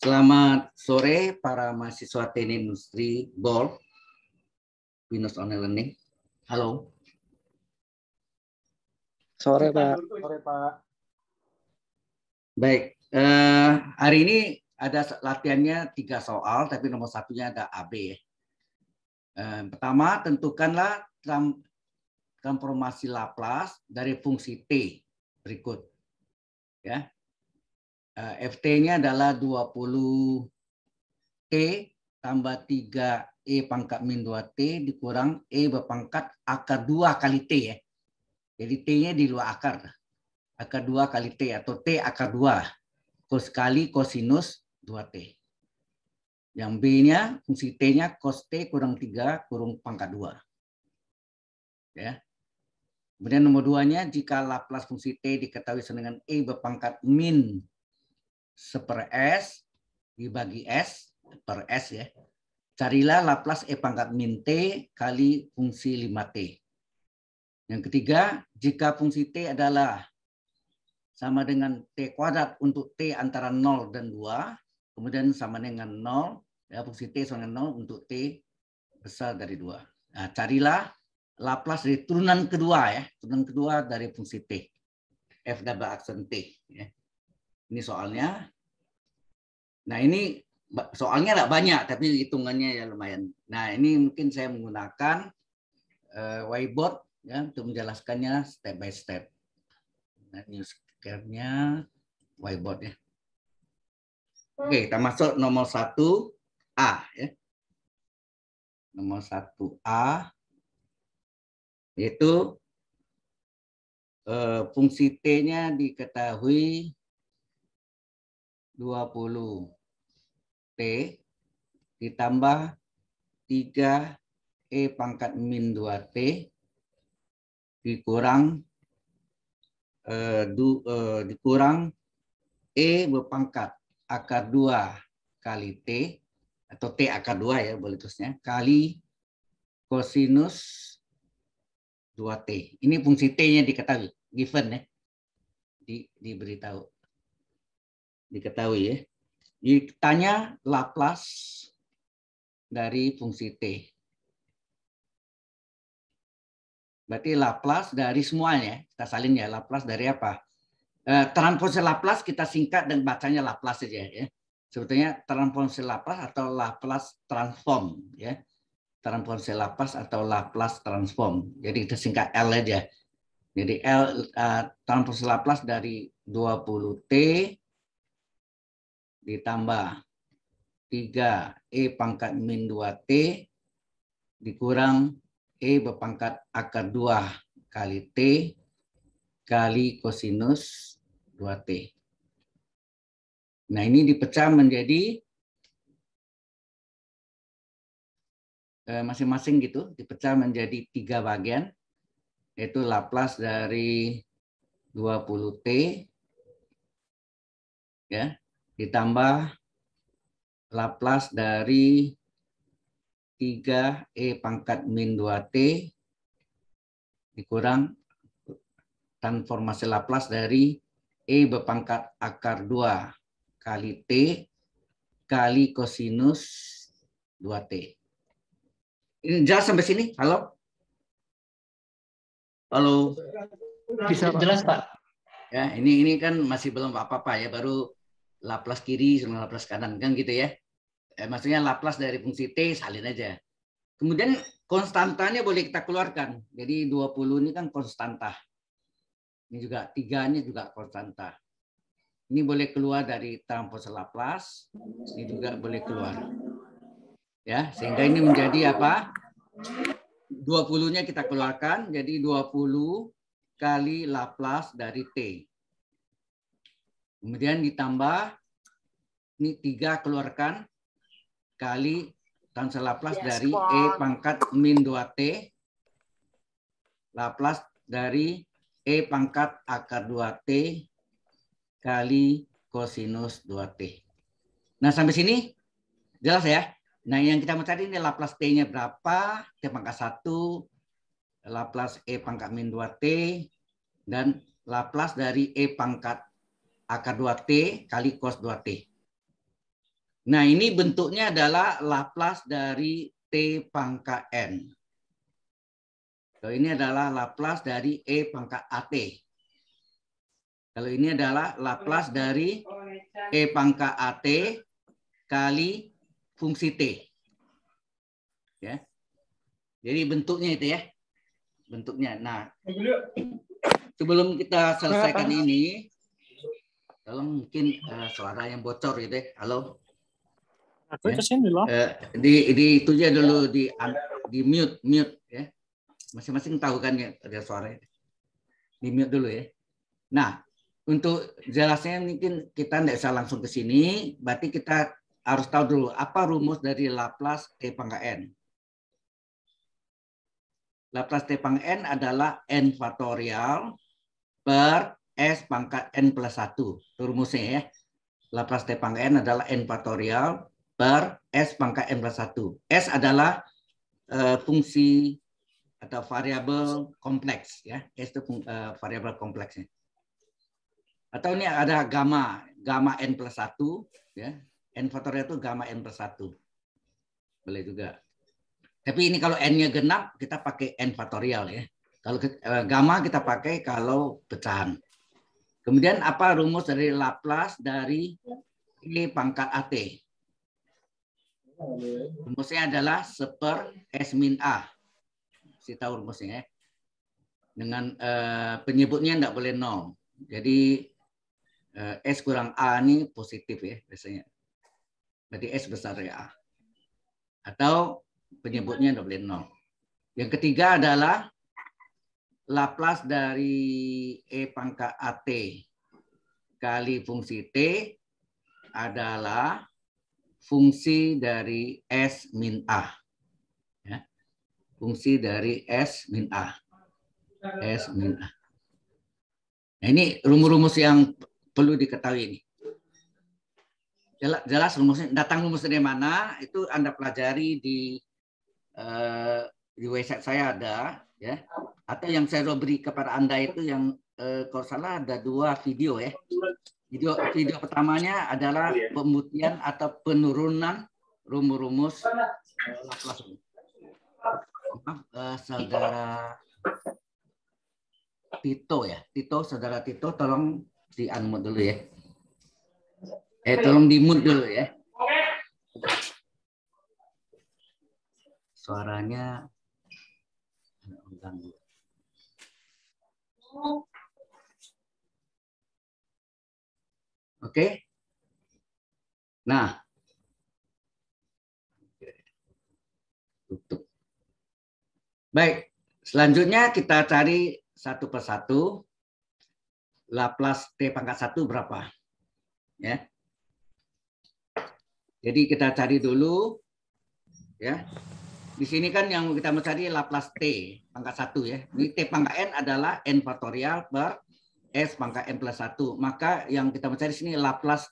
Selamat sore para mahasiswa teknik industri Bol Windows Online Learning. Halo. Sore Pak. Sore Pak. Baik, eh, hari ini ada latihannya tiga soal, tapi nomor satunya ada AB. Ya. Eh, pertama, tentukanlah transformasi Laplace dari fungsi T berikut. Ya, Eh, FT-nya adalah 20T tambah 3 E pangkat min 2T dikurang E berpangkat akar 2 kali T ya. Jadi T-nya di luar akar. Akar 2 kali T atau T akar 2. Kos kali kosinus 2T. Yang B-nya, fungsi T-nya cos T kurang 3 kurung pangkat 2. Ya. Kemudian nomor 2-nya, jika Laplace fungsi T diketahui dengan E berpangkat min seper S dibagi S per S ya. Carilah Laplace E pangkat min T kali fungsi 5T. Yang ketiga, jika fungsi T adalah sama dengan T kuadrat untuk T antara 0 dan 2, kemudian sama dengan 0, ya, fungsi T sama dengan 0 untuk T besar dari 2. Nah, carilah Laplace dari turunan kedua ya, turunan kedua dari fungsi T. F double aksen T. Ya. Ini soalnya. Nah ini soalnya nggak banyak, tapi hitungannya ya lumayan. Nah ini mungkin saya menggunakan uh, whiteboard ya untuk menjelaskannya step by step. Nah, newscare-nya whiteboard ya. Oke, kita masuk nomor satu A ya. Nomor satu A yaitu eh, fungsi T-nya diketahui 20 T ditambah 3 E pangkat min 2 T dikurang eh, du, eh, dikurang E berpangkat akar 2 kali T atau T akar 2 ya boleh terusnya kali kosinus 2T. Ini fungsi T-nya diketahui, given ya. Di, diberitahu diketahui ya. Ditanya Laplace dari fungsi T. Berarti Laplace dari semuanya, kita salin ya, Laplace dari apa? Eh, Laplace kita singkat dan bacanya Laplace saja ya. Sebetulnya transformasi Laplace atau Laplace transform ya. Transformasi Laplace atau Laplace transform. Jadi kita singkat L aja. Jadi L uh, eh, transformasi Laplace dari 20T ditambah 3E pangkat min 2T dikurang E berpangkat akar 2 kali T kali kosinus 2T. Nah ini dipecah menjadi e, masing-masing gitu dipecah menjadi tiga bagian yaitu Laplace dari 20T ya ditambah Laplace dari 3E pangkat min 2T dikurang transformasi Laplace dari E berpangkat akar 2 kali T kali kosinus 2T. Ini jelas sampai sini? Halo? Halo? Bisa jelas, Pak. Ya, ini ini kan masih belum apa-apa ya, baru Laplace kiri sama Laplace kanan kan gitu ya. Eh, maksudnya Laplace dari fungsi T salin aja. Kemudian konstantanya boleh kita keluarkan. Jadi 20 ini kan konstanta. Ini juga tiganya juga konstanta. Ini boleh keluar dari transpose Laplace, ini juga boleh keluar. Ya, sehingga ini menjadi apa? 20-nya kita keluarkan, jadi 20 kali Laplace dari T. Kemudian ditambah ini tiga keluarkan kali tangsa Laplace yes, iya, dari one. E pangkat min 2T. Laplace dari E pangkat akar 2T kali kosinus 2T. Nah, sampai sini jelas ya? Nah, yang kita mau cari ini Laplace T-nya berapa? T pangkat satu Laplace E pangkat min 2T, dan Laplace dari E pangkat akar 2T kali cos 2T. Nah, ini bentuknya adalah Laplace dari T pangkat N. Kalau ini adalah Laplace dari E pangkat AT. Kalau ini adalah Laplace dari E pangkat AT kali fungsi T. Ya. Jadi bentuknya itu ya. Bentuknya. Nah, sebelum kita selesaikan ini, kalau mungkin uh, suara yang bocor gitu ya. Halo. Aku ya. kesini loh. Uh, di di itu aja ya. dulu di di mute mute ya. Masing-masing tahu kan ya ada suaranya. Di mute dulu ya. Nah, untuk jelasnya mungkin kita tidak bisa langsung ke sini, berarti kita harus tahu dulu apa rumus dari Laplace T pangkat N. Laplace T pangkat N adalah N faktorial per S pangkat N plus 1. Rumusnya ya. Laplace T pangkat N adalah N faktorial per S pangkat N plus 1. S adalah uh, fungsi atau variabel kompleks ya. S itu uh, variabel kompleksnya. Atau ini ada gamma, gamma N plus 1 ya. N faktorial itu gamma N plus 1. Boleh juga. Tapi ini kalau N-nya genap, kita pakai N faktorial ya. Kalau eh, gamma kita pakai kalau pecahan. Kemudian apa rumus dari Laplace dari E pangkat AT? Rumusnya adalah seper S min A. Si tahu rumusnya ya. Dengan eh, penyebutnya tidak boleh nol. Jadi eh, S kurang A ini positif ya biasanya. Berarti S besar dari ya, A. Atau penyebutnya tidak boleh nol. Yang ketiga adalah Laplace dari E pangkat AT kali fungsi T adalah fungsi dari S min A. Ya. Fungsi dari S min A. S min A. Nah, ini rumus-rumus yang perlu diketahui ini. Jelas, jelas rumusnya, datang rumus dari mana, itu Anda pelajari di, uh, di website saya ada, ya atau yang saya beri kepada anda itu yang eh, kalau salah ada dua video ya video video pertamanya adalah pembuktian atau penurunan rumus-rumus Laplace eh, saudara Tito ya Tito saudara Tito tolong di unmute dulu ya eh tolong di mute dulu ya suaranya bintang dua. Oke. Nah. Tutup. Baik, selanjutnya kita cari satu persatu. Laplace T pangkat satu berapa? Ya. Jadi kita cari dulu. Ya. Di sini kan yang kita mencari Laplace T pangkat 1 ya. Ini T pangkat N adalah N faktorial per S pangkat N plus 1. Maka yang kita mencari sini Laplace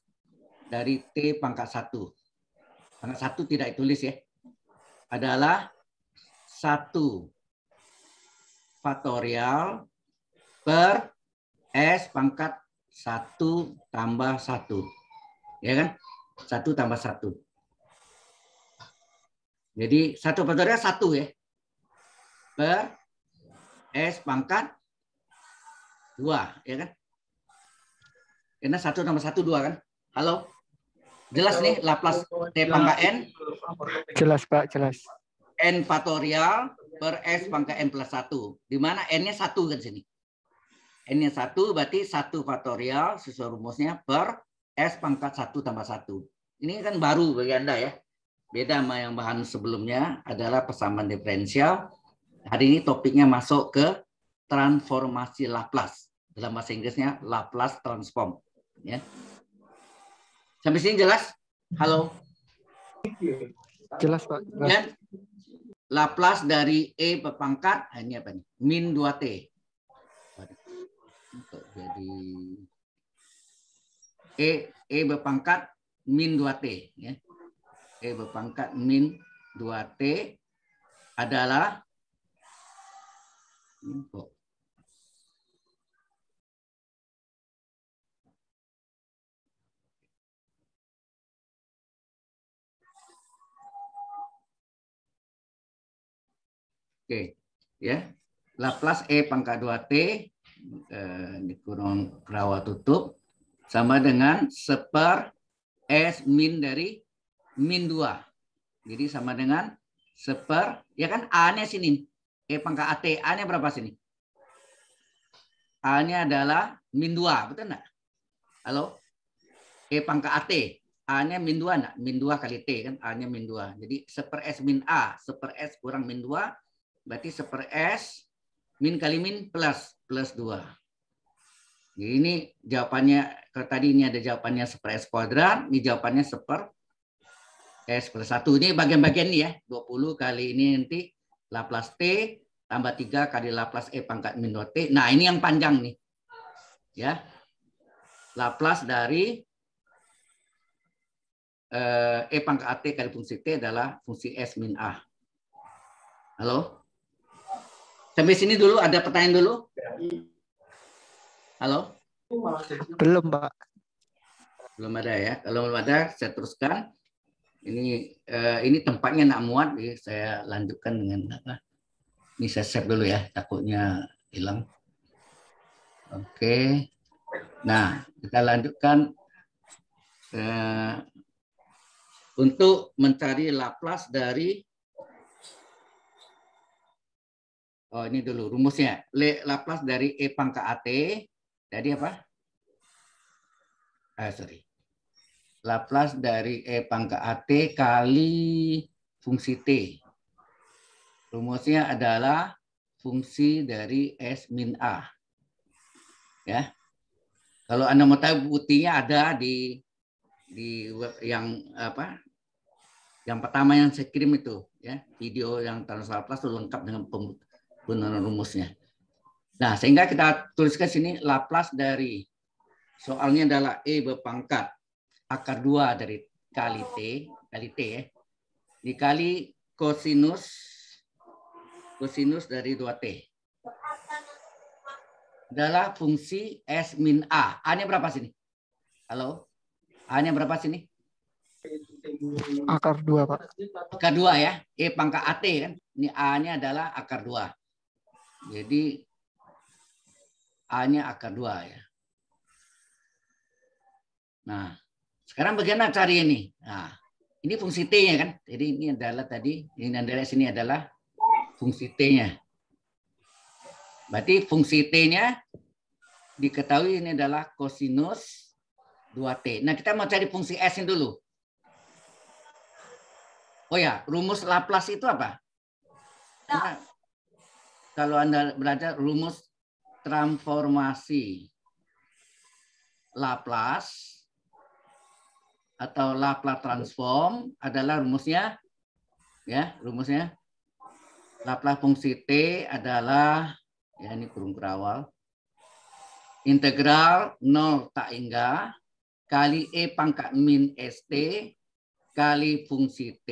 dari T pangkat 1. Pangkat 1 tidak ditulis ya. Adalah 1 faktorial per S pangkat 1 tambah 1. Ya kan? 1 tambah 1. Jadi satu faktornya satu ya. Per S pangkat dua ya kan? Karena satu tambah satu dua kan? Halo? Jelas nih Laplace T pangkat N? Jelas Pak, jelas. N faktorial per S pangkat N plus satu. Di mana N-nya satu kan sini. N-nya satu berarti satu faktorial sesuai rumusnya per S pangkat satu tambah satu. Ini kan baru bagi Anda ya beda sama yang bahan sebelumnya adalah persamaan diferensial. Hari ini topiknya masuk ke transformasi Laplace. Dalam bahasa Inggrisnya Laplace transform, ya. Sampai sini jelas? Halo. Jelas, Pak. Jelas. Ya? Laplace dari E berpangkat ah, ini apa nih? Min 2T. Jadi E E berpangkat min 2T ya. E berpangkat min 2T adalah Oke, okay. ya. Yeah. Laplace E pangkat 2T eh, dikurung perawa tutup sama dengan seper S min dari min 2. Jadi sama dengan seper, ya kan A-nya sini. E eh, pangkat AT, A-nya berapa sini? A-nya adalah min 2, betul enggak? Halo? E eh, pangkat AT, A-nya min 2 enggak? Min 2 kali T kan, A-nya min 2. Jadi seper S min A, seper S kurang min 2, berarti seper S min kali min plus, plus 2. Jadi ini jawabannya, kalau tadi ini ada jawabannya seper S kuadrat, ini jawabannya seper S plus 1. Ini bagian-bagian ini ya. 20 kali ini nanti Laplace T tambah 3 kali Laplace E pangkat min t Nah ini yang panjang nih. Ya. Laplace dari eh, E pangkat AT kali fungsi T adalah fungsi S min A. Halo? Sampai sini dulu, ada pertanyaan dulu? Halo? Belum, Pak. Belum ada ya. Kalau belum ada, saya teruskan. Ini uh, ini tempatnya nak muat, ya. saya lanjutkan dengan apa? Ini saya save dulu ya, takutnya hilang. Oke. Nah, kita lanjutkan uh, untuk mencari Laplace dari Oh, ini dulu rumusnya. le Laplace dari E pangkat AT. jadi apa? Ah, sorry. Laplace dari E pangkat AT kali fungsi T. Rumusnya adalah fungsi dari S min A. Ya. Kalau Anda mau tahu buktinya ada di di web yang apa? Yang pertama yang saya kirim itu ya, video yang Tanus Laplace itu lengkap dengan penggunaan rumusnya. Nah, sehingga kita tuliskan sini Laplace dari soalnya adalah E berpangkat akar dua dari kali T, kali T ya, dikali kosinus, kosinus dari 2T. Adalah fungsi S min A. A-nya berapa sini? Halo? A-nya berapa sini? Akar dua Pak. Akar 2 ya. E pangkat AT kan. Ini A-nya adalah akar dua Jadi A-nya akar dua ya. Nah, sekarang bagaimana cari ini? Nah, ini fungsi T-nya kan. Jadi ini adalah tadi, ini adalah sini adalah fungsi T-nya. Berarti fungsi T-nya diketahui ini adalah kosinus 2T. Nah, kita mau cari fungsi S-nya dulu. Oh ya, rumus Laplace itu apa? Ya. Nah, kalau Anda belajar rumus transformasi Laplace atau Laplace transform adalah rumusnya ya, rumusnya Laplace fungsi T adalah ya ini kurung kerawal integral 0 tak hingga kali E pangkat min ST kali fungsi T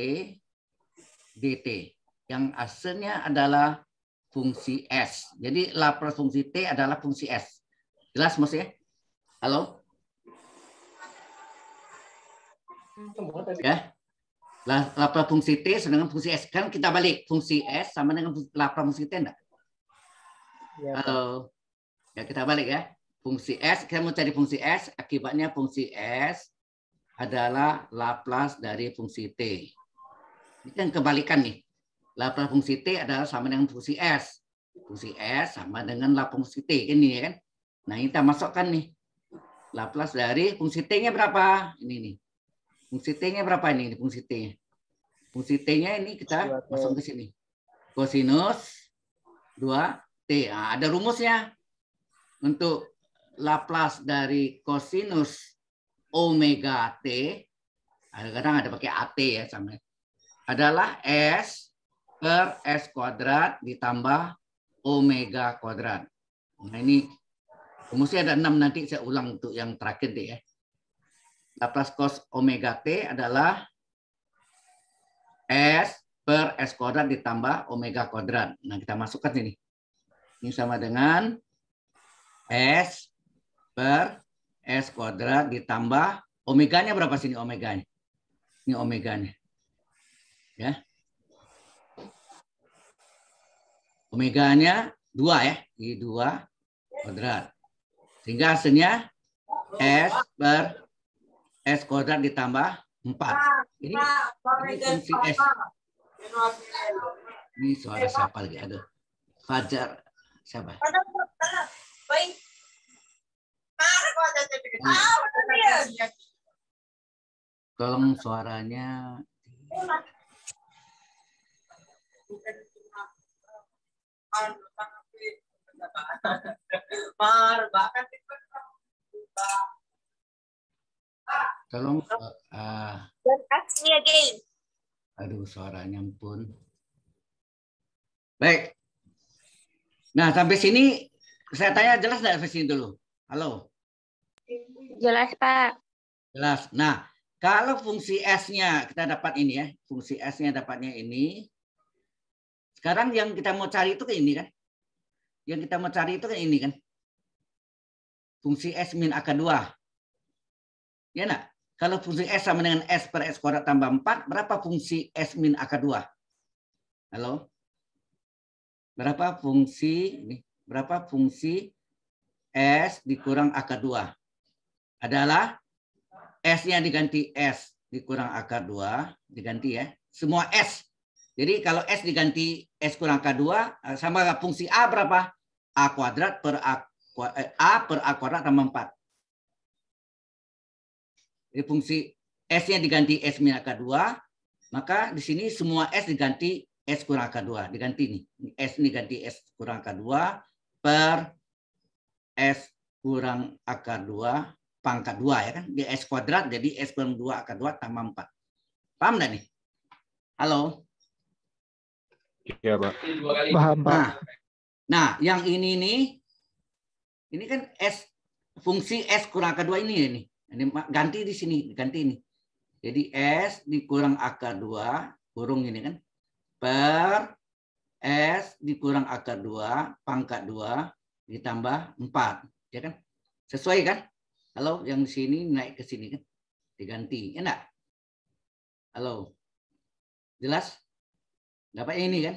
DT yang aslinya adalah fungsi S. Jadi Laplace fungsi T adalah fungsi S. Jelas Mas ya? Halo? Ya. Lapar fungsi T sama dengan fungsi S. Kan kita balik. Fungsi S sama dengan lapar fungsi T enggak? Ya. Halo. Ya, kita balik ya. Fungsi S, kita mau cari fungsi S. Akibatnya fungsi S adalah Laplace dari fungsi T. Ini kan kebalikan nih. Laplace fungsi T adalah sama dengan fungsi S. Fungsi S sama dengan Laplace fungsi T. Ini ya kan. Nah, kita masukkan nih. Laplace dari fungsi T-nya berapa? Ini nih. Fungsi T-nya berapa ini? Fungsi T-nya. Fungsi T-nya ini kita masuk ke sini. Kosinus 2T. Nah, ada rumusnya. Untuk Laplace dari kosinus omega T, kadang ada pakai AT ya sama adalah S per S kuadrat ditambah omega kuadrat. Nah ini rumusnya ada enam nanti saya ulang untuk yang terakhir deh ya. Laplace cos omega T adalah S per S kuadrat ditambah omega kuadrat. Nah, kita masukkan ini. Ini sama dengan S per S kuadrat ditambah omeganya berapa sini omeganya? Ini omeganya. Ya. Omeganya dua ya, di dua kuadrat. Sehingga hasilnya S per S kuadrat ditambah 4. Ah, ini, ah, ini fungsi S. Ini suara siapa lagi? Aduh. Fajar. Siapa? Iya. Ah, Tolong suaranya. Mar, bahkan Tolong. Uh, ah. Don't ask me again. Aduh, suaranya pun. Baik. Nah, sampai sini saya tanya jelas nggak sampai sini dulu? Halo. Jelas, Pak. Jelas. Nah, kalau fungsi S-nya kita dapat ini ya. Fungsi S-nya dapatnya ini. Sekarang yang kita mau cari itu kan ini kan. Yang kita mau cari itu kan ini kan. Fungsi S min akar 2. Ya nak, Kalau fungsi S sama dengan S per S kuadrat tambah 4, berapa fungsi S min akar 2? Halo? Berapa fungsi ini? Berapa fungsi S dikurang akar 2? Adalah S-nya diganti S dikurang akar 2, diganti ya. Semua S. Jadi kalau S diganti S kurang akar 2, sama fungsi A berapa? A kuadrat per A, eh, A per A kuadrat tambah 4. Jadi fungsi S-nya diganti S min akar 2, maka di sini semua S diganti S kurang akar 2. Diganti nih. S ini ganti S kurang akar 2 per S kurang akar 2 pangkat 2 ya kan. Di S kuadrat jadi S kurang 2 akar 2 tambah 4. Paham nggak nih? Halo? Iya Pak. Paham Pak. Nah, nah yang ini nih, ini kan S, fungsi S kurang akar 2 ini ya nih. Ini ganti di sini, ganti ini. Jadi S dikurang akar 2, kurung ini kan, per S dikurang akar 2, pangkat 2, ditambah 4. Ya kan? Sesuai kan? Kalau yang di sini naik ke sini kan? Diganti. Ya Enak? Halo? Jelas? dapat ini kan?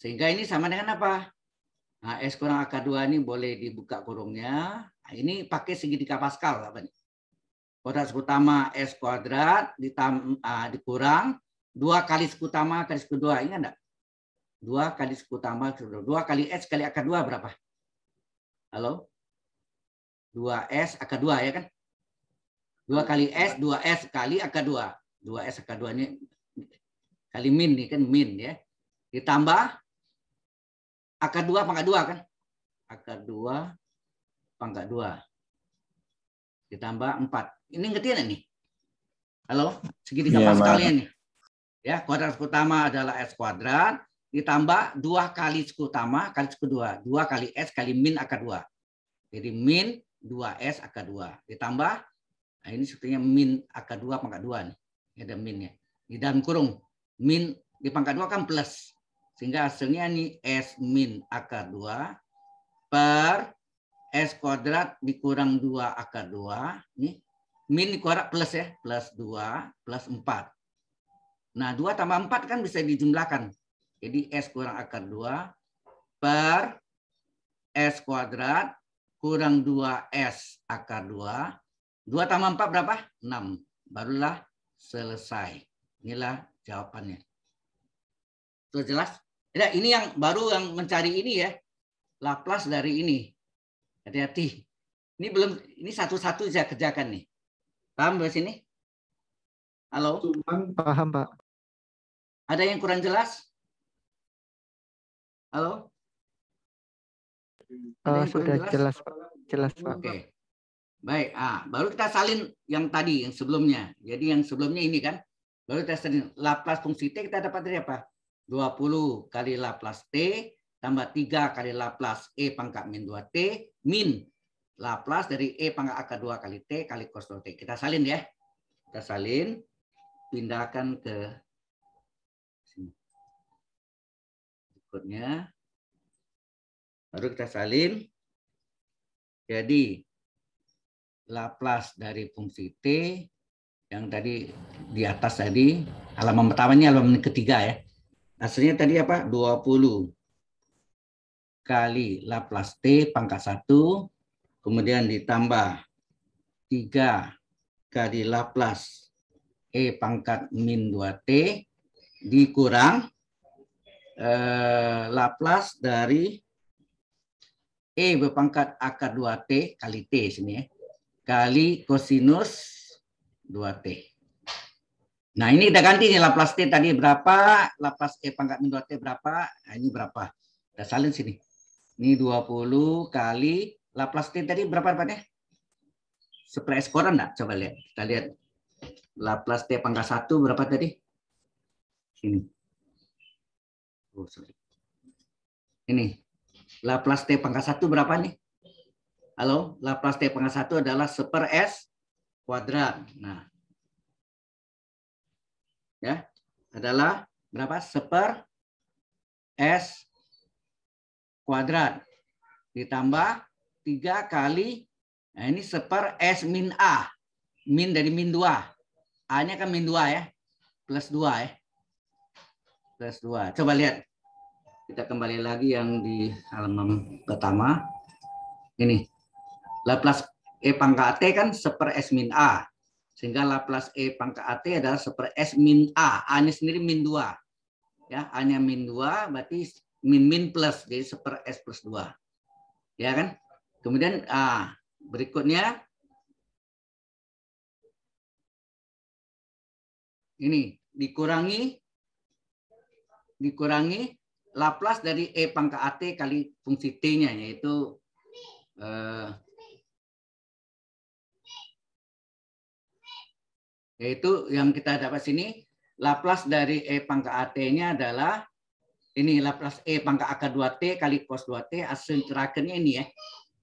Sehingga ini sama dengan apa? Nah, S kurang akar 2 ini boleh dibuka kurungnya ini pakai segitiga Pascal apa nih? Kuadrat utama S kuadrat ditam, uh, dikurang dua kali sekutama kali kedua ingat enggak? Dua kali sekutama kedua. Dua kali S kali akar dua berapa? Halo? Dua s akar dua ya kan? Dua kali S, dua S kali akar dua. Dua S akar dua ini kali min nih kan min ya. Ditambah akar dua pangkat dua kan? Akar dua pangkat 2. Ditambah 4. Ini ngerti ya nih? Halo? Segini ya, paskalnya nih. Ya, kuadrat siku utama adalah S kuadrat. Ditambah 2 kali siku utama kali siku 2. 2 kali S kali min akar 2. Jadi min 2S akar 2. Ditambah, nah ini sepertinya min akar 2 pangkat 2. Nih. Ini ada minnya. Di dalam kurung, min di pangkat 2 kan plus. Sehingga hasilnya ini S min akar 2 per S kuadrat dikurang 2 akar 2. Nih, min kuadrat plus ya, plus 2, plus 4. Nah, 2 tambah 4 kan bisa dijumlahkan. Jadi S kurang akar 2 per S kuadrat kurang 2S akar 2. 2 tambah 4 berapa? 6. Barulah selesai. Inilah jawabannya. Sudah jelas? Ya, ini yang baru yang mencari ini ya. Laplace dari ini. Hati-hati. Ini belum ini satu-satu saya kerjakan nih. Paham dari sini? Halo? Cuman paham, Pak. Ada yang kurang jelas? Halo? Uh, sudah jelas? jelas, Pak. Jelas, Pak. Oke. Baik, ah, baru kita salin yang tadi, yang sebelumnya. Jadi yang sebelumnya ini kan, baru kita salin. Laplace fungsi T kita dapat dari apa? 20 kali Laplace T tambah 3 kali Laplace E pangkat min 2T min Laplace dari E pangkat akar 2 kali T kali cos 2T. Kita salin ya. Kita salin, pindahkan ke sini. Berikutnya. Baru kita salin. Jadi Laplace dari fungsi T yang tadi di atas tadi alam pertamanya alam ketiga ya. Hasilnya tadi apa? 20 kali Laplace T pangkat 1, kemudian ditambah 3 kali Laplace E pangkat min 2T dikurang eh, Laplace dari E berpangkat akar 2T kali T sini ya. Kali kosinus 2T. Nah, ini kita ganti nih Laplace T tadi berapa, Laplace E pangkat min 2T berapa, nah, ini berapa. Kita salin sini. Ini 20 kali Laplace T tadi berapa dapatnya? Supply eksporan enggak? Coba lihat. Kita lihat. Laplace T pangkat 1 berapa tadi? Ini. Oh, sorry. Ini. Laplace T pangkat 1 berapa nih? Halo, Laplace T pangkat 1 adalah seper S kuadrat. Nah. Ya, adalah berapa? Seper S kuadrat ditambah 3 kali nah ini seper S min A. Min dari min 2. A-nya kan min 2 ya. Plus 2 ya. Plus 2. Coba lihat. Kita kembali lagi yang di halaman pertama. Ini. Laplace E pangkat AT kan seper S min A. Sehingga Laplace E pangkat AT adalah seper S min A. A-nya sendiri min 2. Ya, A-nya min 2 berarti min min plus jadi seper s plus 2. Ya kan? Kemudian ah, berikutnya ini dikurangi dikurangi Laplace dari E pangkat AT kali fungsi T-nya yaitu eh, yaitu yang kita dapat sini Laplace dari E pangkat AT-nya adalah ini Laplace E pangkat akar 2T kali cos 2T. Hasil terakhirnya ini ya.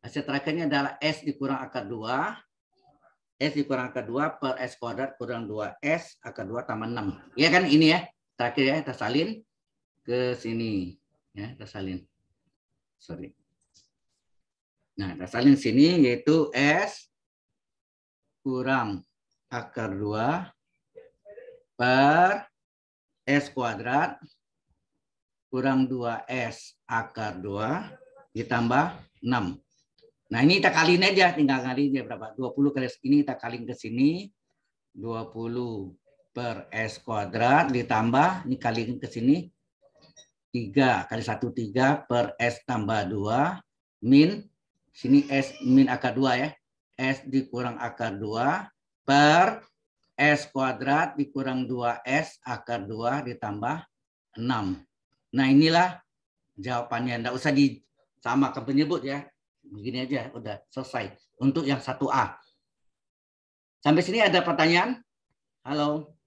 Hasil terakhirnya adalah S dikurang akar 2. S dikurang akar 2 per S kuadrat kurang 2S akar 2 tambah 6. Ya kan ini ya. Terakhir ya kita salin ke sini. Ya kita salin. Sorry. Nah kita salin sini yaitu S kurang akar 2 per S kuadrat kurang 2S akar 2 ditambah 6. Nah ini kita kaliin aja, tinggal kaliin aja ya berapa. 20 kali ini kita kaliin ke sini. 20 per S kuadrat ditambah, ini kaliin ke sini. 3 kali 1, 3 per S tambah 2 min, sini S min akar 2 ya. S dikurang akar 2 per S kuadrat dikurang 2S akar 2 ditambah 6. Nah inilah jawabannya. Tidak usah di sama ke penyebut ya. Begini aja, udah selesai. Untuk yang 1A. Sampai sini ada pertanyaan? Halo.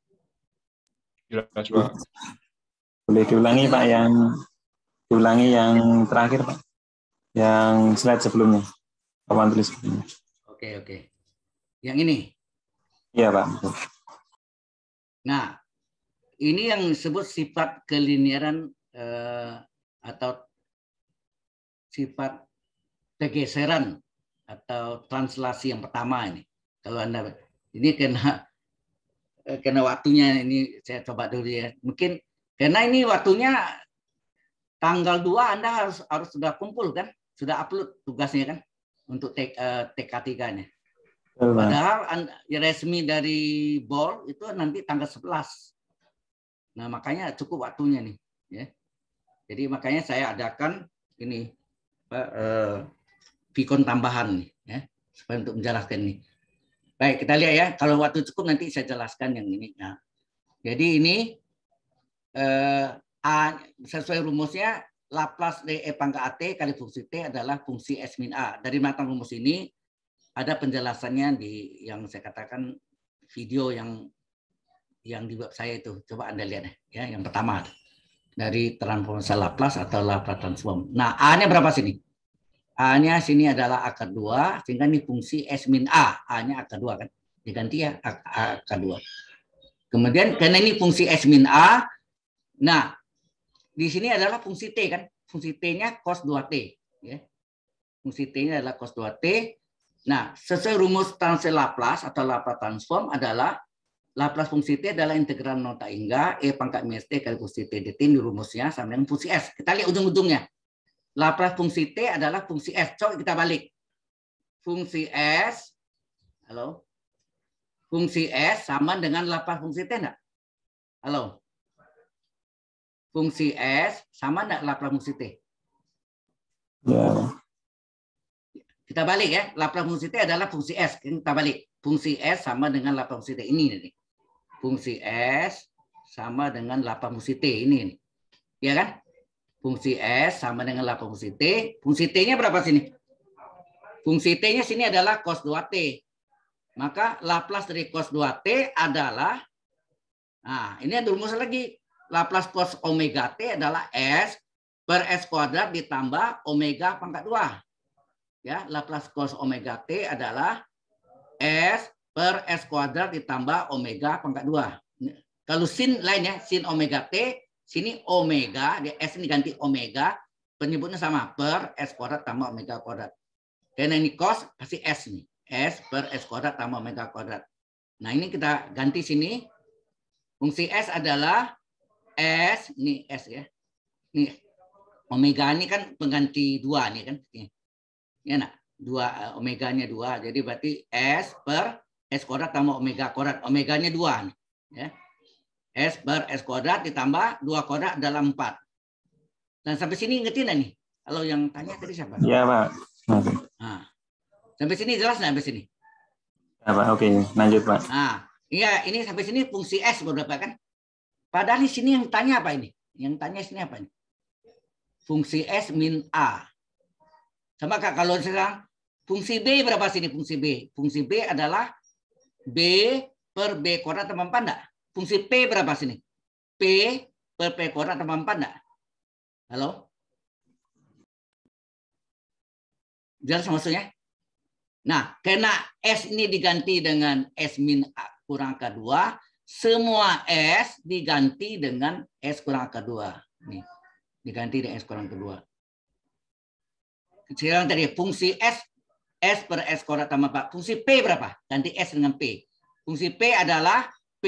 Boleh diulangi Pak yang diulangi yang terakhir Pak. Yang slide sebelumnya. Papan tulis sebelumnya. Oke, oke. Yang ini. Iya, Pak. Nah, ini yang disebut sifat kelinieran eh, atau sifat pergeseran atau translasi yang pertama ini. Kalau Anda ini kena eh, kena waktunya ini saya coba dulu ya. Mungkin karena ini waktunya tanggal 2 Anda harus harus sudah kumpul kan? Sudah upload tugasnya kan untuk TK, eh, TK3-nya. Padahal ya resmi dari BOL itu nanti tanggal 11. Nah, makanya cukup waktunya nih, ya. Jadi makanya saya adakan ini vikon eh, pikon tambahan nih, ya, supaya untuk menjelaskan ini. Baik, kita lihat ya. Kalau waktu cukup nanti saya jelaskan yang ini. Nah, jadi ini eh, A, sesuai rumusnya Laplace de E pangkat AT kali fungsi T adalah fungsi S min A. Dari mata rumus ini ada penjelasannya di yang saya katakan video yang yang dibuat saya itu. Coba Anda lihat ya, yang pertama dari transformasi Laplace atau Laplace transform. Nah, A-nya berapa sini? A-nya sini adalah akar 2, sehingga ini fungsi S min A. A-nya akar 2 kan? Diganti ya, akar 2. Kemudian karena ini fungsi S min A, nah di sini adalah fungsi T kan? Fungsi T-nya cos 2T. Ya. Fungsi T-nya adalah cos 2T. Nah, sesuai rumus transfer Laplace atau Laplace transform adalah Laplace fungsi T adalah integral nota hingga E pangkat minus T kali fungsi T dt ini rumusnya sama dengan fungsi S. Kita lihat ujung-ujungnya. Laplace fungsi T adalah fungsi S. Coba kita balik. Fungsi S, halo, fungsi S sama dengan Laplace fungsi T enggak? Halo. Fungsi S sama enggak Laplace fungsi T? Ya. Kita balik ya. Laplace fungsi T adalah fungsi S. Kita balik. Fungsi S sama dengan Laplace fungsi T. Ini nih fungsi S sama dengan lapang fungsi T ini. Iya kan? Fungsi S sama dengan lapang fungsi T. Fungsi T-nya berapa sini? Fungsi T-nya sini adalah cos 2T. Maka Laplace dari cos 2T adalah, nah ini ada rumus lagi. Laplace cos omega T adalah S per S kuadrat ditambah omega pangkat 2. Ya, Laplace cos omega T adalah S per S kuadrat ditambah omega pangkat 2. Kalau sin lainnya sin omega T, sini omega, di S ini ganti omega, penyebutnya sama, per S kuadrat tambah omega kuadrat. Karena ini cos, pasti S nih. S per S kuadrat tambah omega kuadrat. Nah ini kita ganti sini. Fungsi S adalah S, ini S ya. Ini omega ini kan pengganti dua nih kan. Ini, ini ya, enak. dua eh, omeganya dua, jadi berarti S per S kuadrat tambah omega kuadrat. Omeganya 2. Nih. Ya. S bar S kuadrat ditambah 2 kuadrat dalam 4. Dan nah, sampai sini ingetin nih? Kalau yang tanya tadi siapa? Iya, Pak. Nah. Sampai sini jelas nggak sampai sini? Ya, Pak. Oke, lanjut, Pak. Nah, iya, ini sampai sini fungsi S berapa kan? Padahal di sini yang tanya apa ini? Yang tanya sini apa ini? Fungsi S min A. Sama Kak, kalau sekarang fungsi B berapa sini fungsi B? Fungsi B adalah B per B kuadrat tambah 4 enggak? Fungsi P berapa sini? P per P kuadrat tambah 4 enggak? Halo? Jelas maksudnya? Nah, karena S ini diganti dengan S min A kurang K2, semua S diganti dengan S kurang K2. Nih, diganti dengan S kurang K2. Sekarang tadi fungsi S S per S kuadrat tambah 4. Fungsi P berapa? Ganti S dengan P. Fungsi P adalah P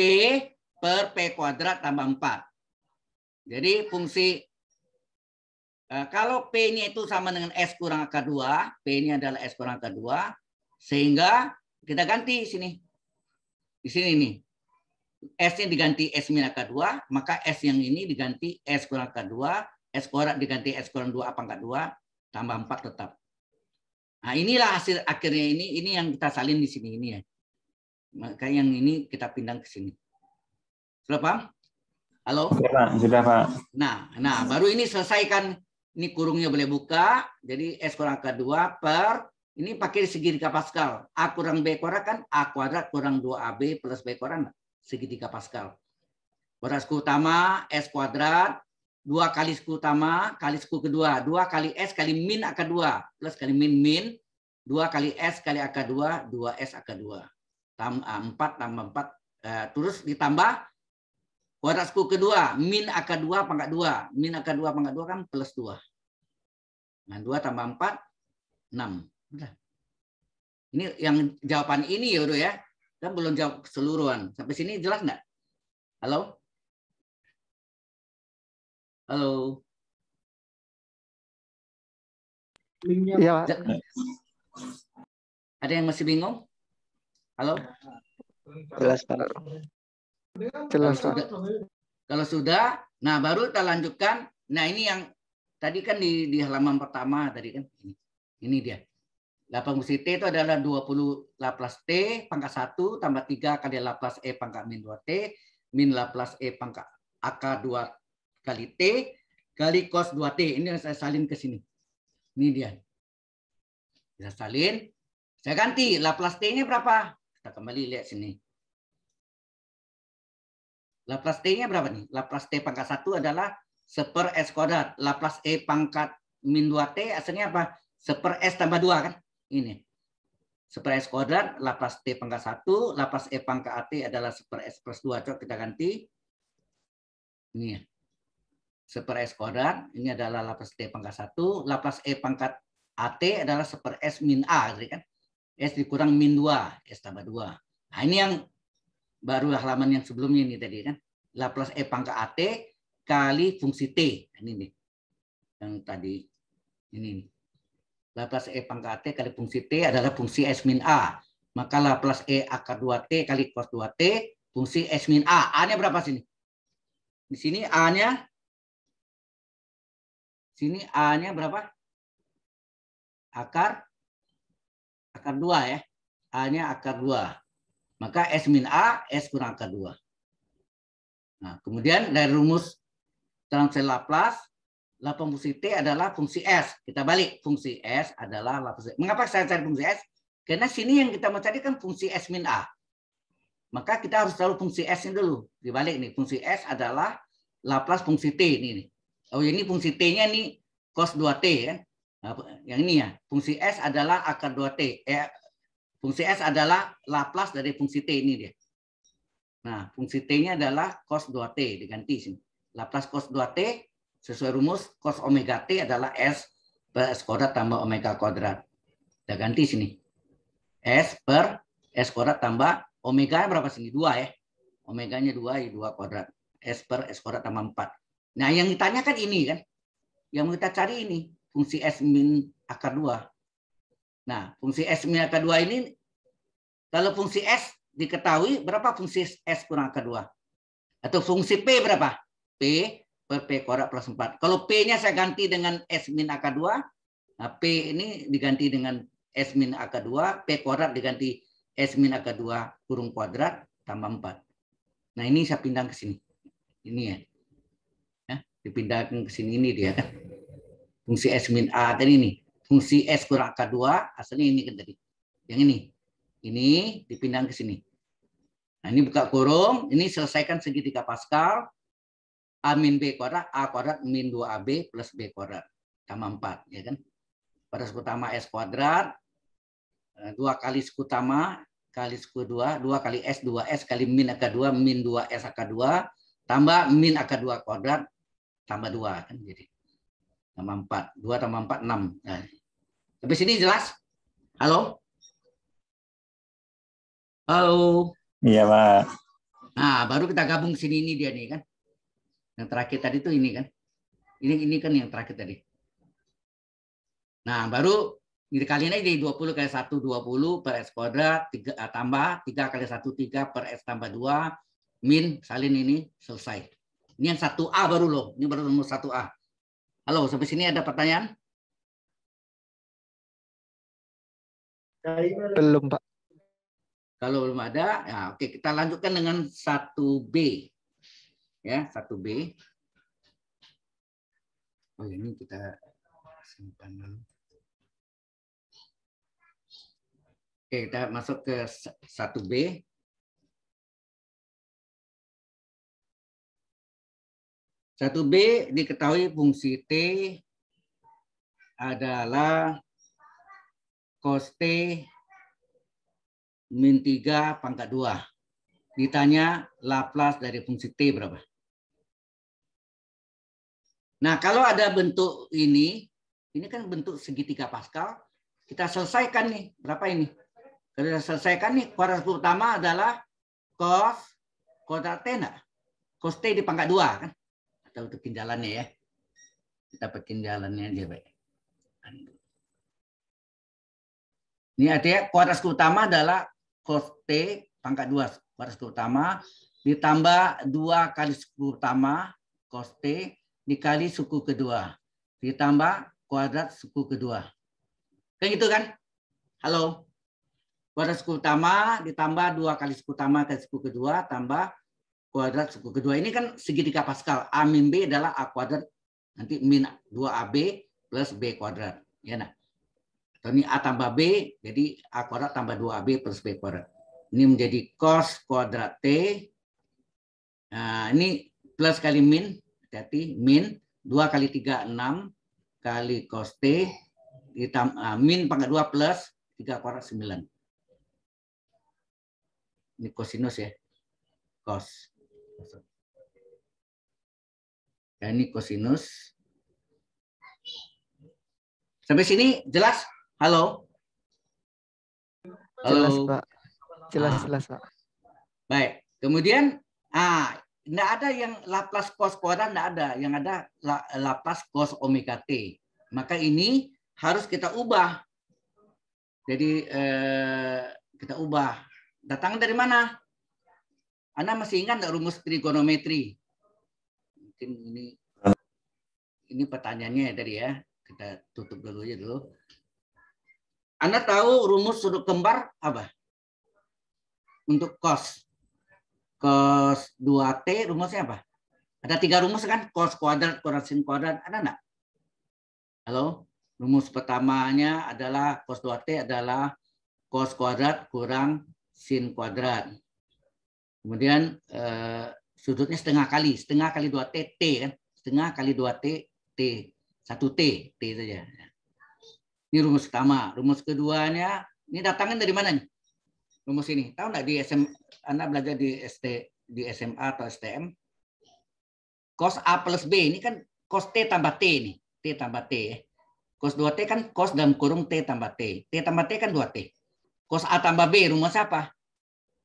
per P kuadrat tambah 4. Jadi fungsi eh, kalau P-nya itu sama dengan S kurang akar 2, P-nya adalah S kurang akar 2, sehingga kita ganti sini. Di sini nih. S-nya diganti S min akar 2, maka S yang ini diganti S kurang akar 2, S kuadrat diganti S kurang 2 apa akar 2, tambah 4 tetap. Nah, inilah hasil akhirnya ini ini yang kita salin di sini ini ya. Maka yang ini kita pindang ke sini. Sudah paham? Halo? Sudah, Pak. Sudah, Pak. Nah, nah baru ini selesaikan ini kurungnya boleh buka. Jadi S kurang angka 2 per ini pakai segitiga Pascal. A kurang B kurang kan A kuadrat kurang 2AB plus B kuadrat segitiga Pascal. Kuadratku utama S kuadrat dua kali sepuluh utama kali sepuluh kedua dua kali s kali min akar dua plus kali min min dua kali s kali akar dua dua s akar dua ah, empat tambah empat eh, terus ditambah kuadrat sepuluh kedua min akar dua pangkat dua min akar dua pangkat dua kan plus dua nah dua tambah empat enam ini yang jawaban ini ya udah ya kan belum jawab keseluruhan sampai sini jelas nggak halo Halo. Ya. Pak. Ada yang masih bingung? Halo? Jelas, Pak. Jelas, Pak. Kalau sudah, nah baru kita lanjutkan. Nah, ini yang tadi kan di, di halaman pertama tadi kan. Ini, ini dia. 8 musik T itu adalah 20 Laplace T pangkat 1 tambah 3 kali Laplace E pangkat min 2T min Laplace E pangkat AK 2 kali T kali cos 2T. Ini yang saya salin ke sini. Ini dia. Kita salin. Saya ganti. Laplace T-nya berapa? Kita kembali lihat sini. Laplace T-nya berapa nih? Laplace T pangkat 1 adalah seper S kuadrat. Laplace E pangkat min 2T hasilnya apa? Seper S tambah 2 kan? Ini. Seper S kuadrat, Laplace T pangkat 1, Laplace E pangkat AT adalah seper S plus 2. Coba kita ganti. Ini ya seper S kuadrat. Ini adalah lapas T pangkat 1. Lapas E pangkat AT adalah seper S min A. Gitu kan? S dikurang min 2. S tambah 2. Nah ini yang baru halaman yang sebelumnya ini tadi kan. lapas E pangkat AT kali fungsi T. Nah, ini nih. Yang tadi ini nih. Laplace E pangkat AT kali fungsi T adalah fungsi S min A. Maka Laplace E akar 2T kali cos 2T fungsi S min A. A-nya berapa sini? Di sini A-nya Sini A-nya berapa? Akar akar 2 ya. A-nya akar 2. Maka S min A, S kurang akar 2. Nah, kemudian dari rumus transfer Laplace, lapang fungsi T adalah fungsi S. Kita balik, fungsi S adalah Laplace. Mengapa saya cari fungsi S? Karena sini yang kita mau cari kan fungsi S min A. Maka kita harus tahu fungsi s ini dulu. Dibalik nih, fungsi S adalah Laplace fungsi T ini. Nih oh ini fungsi T-nya nih cos 2T ya. yang ini ya, fungsi S adalah akar 2T. Eh, fungsi S adalah Laplace dari fungsi T ini dia. Nah, fungsi T-nya adalah cos 2T, diganti sini. Laplace cos 2T sesuai rumus cos omega T adalah S per S kuadrat tambah omega kuadrat. Kita ganti sini. S per S kuadrat tambah omega berapa sini? 2 ya. Omeganya 2, y 2 kuadrat. S per S kuadrat tambah 4. Nah, yang ditanyakan ini kan. Yang kita cari ini, fungsi S min akar 2. Nah, fungsi S min akar 2 ini, kalau fungsi S diketahui, berapa fungsi S kurang akar 2? Atau fungsi P berapa? P per P kuadrat plus 4. Kalau P-nya saya ganti dengan S min akar 2, nah P ini diganti dengan S min akar 2, P kuadrat diganti S min akar 2 kurung kuadrat tambah 4. Nah ini saya pindah ke sini. Ini ya dipindahkan ke sini ini dia fungsi S min A tadi ini fungsi S kurang K2 asalnya ini kan tadi yang ini ini dipindahkan ke sini nah ini buka kurung ini selesaikan segitiga Pascal A min B kuadrat A kuadrat min 2AB plus B kuadrat tambah 4 ya kan pada sekutama S kuadrat eh, dua kali sekutama kali sekutu 2, 2 kali S, 2S kali min AK2, min 2S AK2, tambah min AK2 kuadrat, tambah dua kan jadi tambah empat dua tambah empat enam tapi nah, sini jelas halo halo iya pak nah baru kita gabung sini ini dia nih kan yang terakhir tadi tuh ini kan ini ini kan yang terakhir tadi nah baru kali ini jadi 20 kali 1 20 per S kuadrat 3 eh, tambah 3 kali 1 3 per S tambah 2 min salin ini selesai. Ini yang 1A baru loh. Ini baru nomor 1A. Halo, sampai sini ada pertanyaan? Belum, Pak. Kalau belum ada, ya oke kita lanjutkan dengan 1B. Ya, 1B. Oh, ini kita simpan dulu. Oke, kita masuk ke 1B. Satu b diketahui fungsi T adalah cos T min 3 pangkat 2. Ditanya Laplace dari fungsi T berapa? Nah, kalau ada bentuk ini, ini kan bentuk segitiga Pascal, kita selesaikan nih, berapa ini? kita selesaikan nih, kuadrat pertama adalah cos kuadrat T, enggak? Cos T di pangkat 2, kan? kita bikin jalannya ya. Kita bikin jalannya aja, Pak. Ini artinya kuadras utama adalah cos T pangkat 2 kuadras utama ditambah 2 kali suku utama cos T dikali suku kedua ditambah kuadrat suku kedua. Kayak gitu kan? Halo. Kuadrat suku utama ditambah 2 kali suku utama kali suku kedua tambah kuadrat suku kedua. Ini kan segitiga Pascal. A min B adalah A kuadrat. Nanti min 2AB plus B kuadrat. Ya, nah. Atau ini A tambah B, jadi A kuadrat tambah 2AB plus B kuadrat. Ini menjadi cos kuadrat T. Nah, ini plus kali min, jadi min 2 kali 3, 6 kali cos T, ditam, uh, min pangkat 2 plus 3 kuadrat 9. Ini kosinus ya, cos. Nah, ini kosinus. Sampai sini jelas? Halo? Halo. Jelas, Pak. Jelas, ah. jelas, Pak. Baik. Kemudian, ah, tidak ada yang Laplace cos kuadrat, tidak ada. Yang ada Laplace cos omega t. Maka ini harus kita ubah. Jadi eh, kita ubah. Datang dari mana? Anda masih ingat nggak rumus trigonometri? Mungkin ini ini pertanyaannya ya tadi ya. Kita tutup dulu aja dulu. Anda tahu rumus sudut kembar apa? Untuk cos. Cos 2T rumusnya apa? Ada tiga rumus kan? Cos kuadrat, kuadrat sin kuadrat. Ada nggak? Halo? Rumus pertamanya adalah cos 2T adalah cos kuadrat kurang sin kuadrat. Kemudian eh, sudutnya setengah kali, setengah kali dua T, T kan? Setengah kali dua T, T. 1 T, T saja. Ini rumus pertama. Rumus keduanya, ini datangnya dari mana nih? Rumus ini. Tahu nggak di SM, Anda belajar di ST, di SMA atau STM? Cos A plus B, ini kan cos T tambah T ini T tambah T ya. Cos dua t kan cos dalam kurung T tambah T. T tambah T kan dua t Cos A tambah B rumus apa?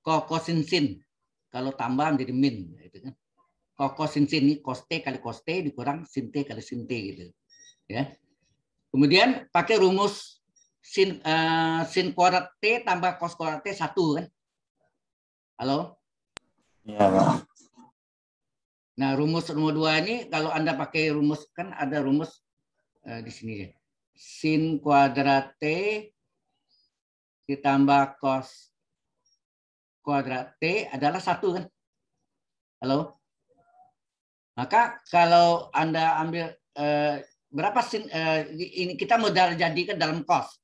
Cos sin sin. Kalau tambah menjadi min. Gitu kan. Kalau sin sin ini cos t kali cos t dikurang sin t kali sin t gitu. Ya. Kemudian pakai rumus sin uh, sin kuadrat t tambah cos kuadrat t satu kan. Halo? Iya, Pak. Nah, rumus nomor dua ini kalau Anda pakai rumus kan ada rumus uh, di sini ya. Sin kuadrat t ditambah cos kuadrat T adalah satu kan? Halo? Maka kalau Anda ambil eh, berapa sin eh, ini kita modal jadikan dalam kos.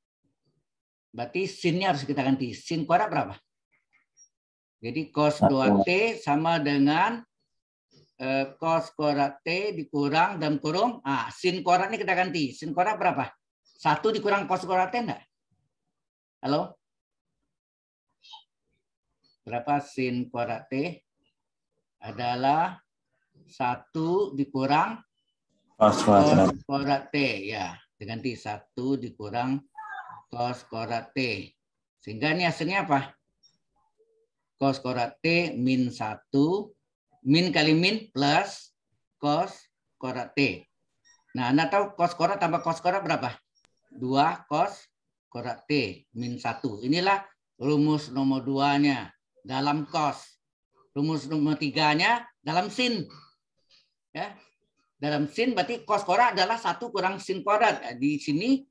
Berarti sinnya harus kita ganti. Sin kuadrat berapa? Jadi cos 2t sama dengan eh, cos kuadrat t dikurang dan kurung. Ah, sin kuadratnya kita ganti. Sin kuadrat berapa? Satu dikurang cos kuadrat t enggak? Halo? berapa sin kuadrat T adalah satu dikurang cos kuadrat T ya dengan t satu dikurang cos kuadrat T sehingga ini hasilnya apa cos kuadrat T min satu min kali min plus cos kuadrat T nah Anda tahu cos kuadrat tambah cos kuadrat berapa dua cos kuadrat T min satu inilah rumus nomor 2 nya dalam kos. Rumus nomor tiganya dalam sin. Ya. Dalam sin berarti kos kora adalah satu kurang sin kuadrat. Eh, di sini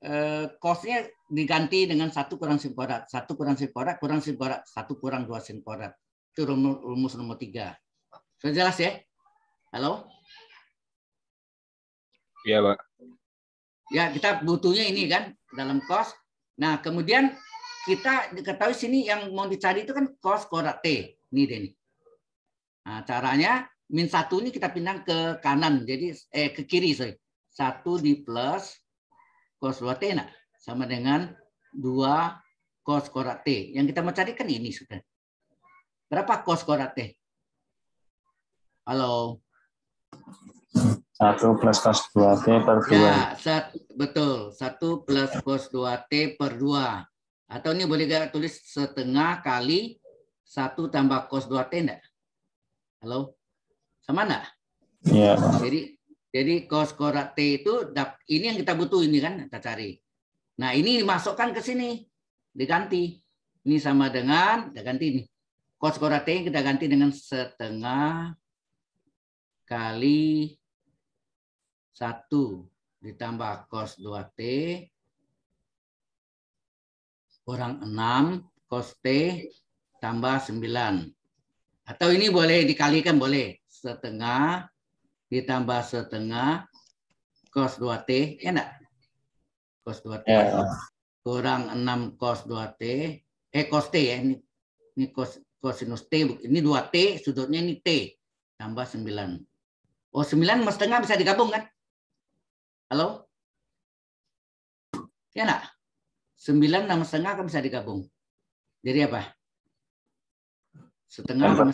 eh, kosnya diganti dengan satu kurang sin kuadrat, satu kurang sin kuadrat, kurang sin kuadrat, satu kurang dua sin kuadrat. Itu rumus nomor tiga. Sudah jelas ya? Halo? Iya, Pak. Ya, kita butuhnya ini kan, dalam kos. Nah, kemudian kita diketahui sini yang mau dicari itu kan cos kuadrat T. Ini deh Nah, caranya min satu ini kita pindah ke kanan, jadi eh ke kiri sorry. Satu di plus cos dua T nah, sama dengan dua cos kuadrat T. Yang kita mau cari kan ini sudah. Berapa cos kuadrat T? Halo. satu plus cos dua t per 2. Ya, betul. satu plus cos dua t per dua ya, atau ini boleh gak tulis setengah kali satu tambah kos 2T enggak? Halo? Sama enggak? Iya. Jadi jadi kos korat T itu ini yang kita butuh ini kan kita cari. Nah, ini dimasukkan ke sini. Diganti. Ini sama dengan kita ganti ini. Cos korat T kita ganti dengan setengah kali satu ditambah kos 2T kurang 6 cos T tambah 9. Atau ini boleh dikalikan, boleh. Setengah ditambah setengah cos 2T, ya enak? Cos 2T. Yeah. Kurang 6 cos 2T. Eh, cos T ya. Ini, ini cos, cosinus T. Ini 2T, sudutnya ini T. Tambah 9. Oh, 9 sama setengah bisa digabung kan? Halo? Ya enggak? 9 nama setengah kan bisa digabung. Jadi apa? Setengah sama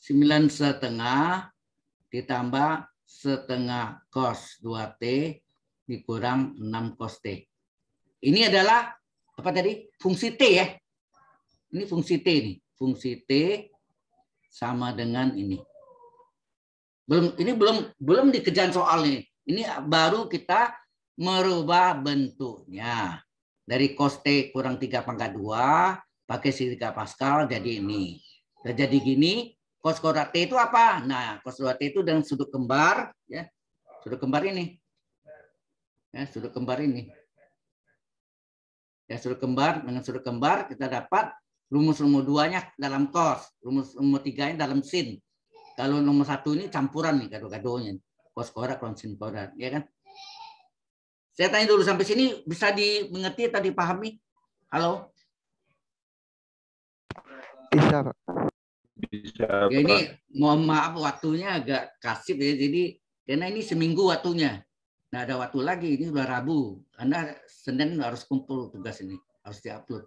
sembilan setengah ditambah setengah cos 2T dikurang 6 cos T. Ini adalah apa tadi? Fungsi T ya. Ini fungsi T nih. Fungsi T sama dengan ini. Belum ini belum belum dikejar soal ini. Ini baru kita merubah bentuknya dari cos T kurang tiga pangkat dua pakai sin 3 Pascal, jadi ini. Dan nah, jadi gini, cos kuadrat T itu apa? Nah, cos kuadrat T itu dengan sudut kembar, ya sudut kembar ini. Ya, sudut kembar ini. Ya, sudut kembar dengan sudut kembar kita dapat rumus rumus duanya dalam cos, rumus rumus tiga nya dalam sin. Kalau nomor satu ini campuran nih gado-gadonya. Cos kuadrat, sin kuadrat, ya kan? Saya tanya dulu sampai sini bisa dimengerti atau dipahami? Halo? Bisa, Pak. Bisa. Ya, ini mohon maaf waktunya agak kasih ya. Jadi karena ini seminggu waktunya. Nah, ada waktu lagi ini sudah Rabu. Anda Senin harus kumpul tugas ini, harus diupload.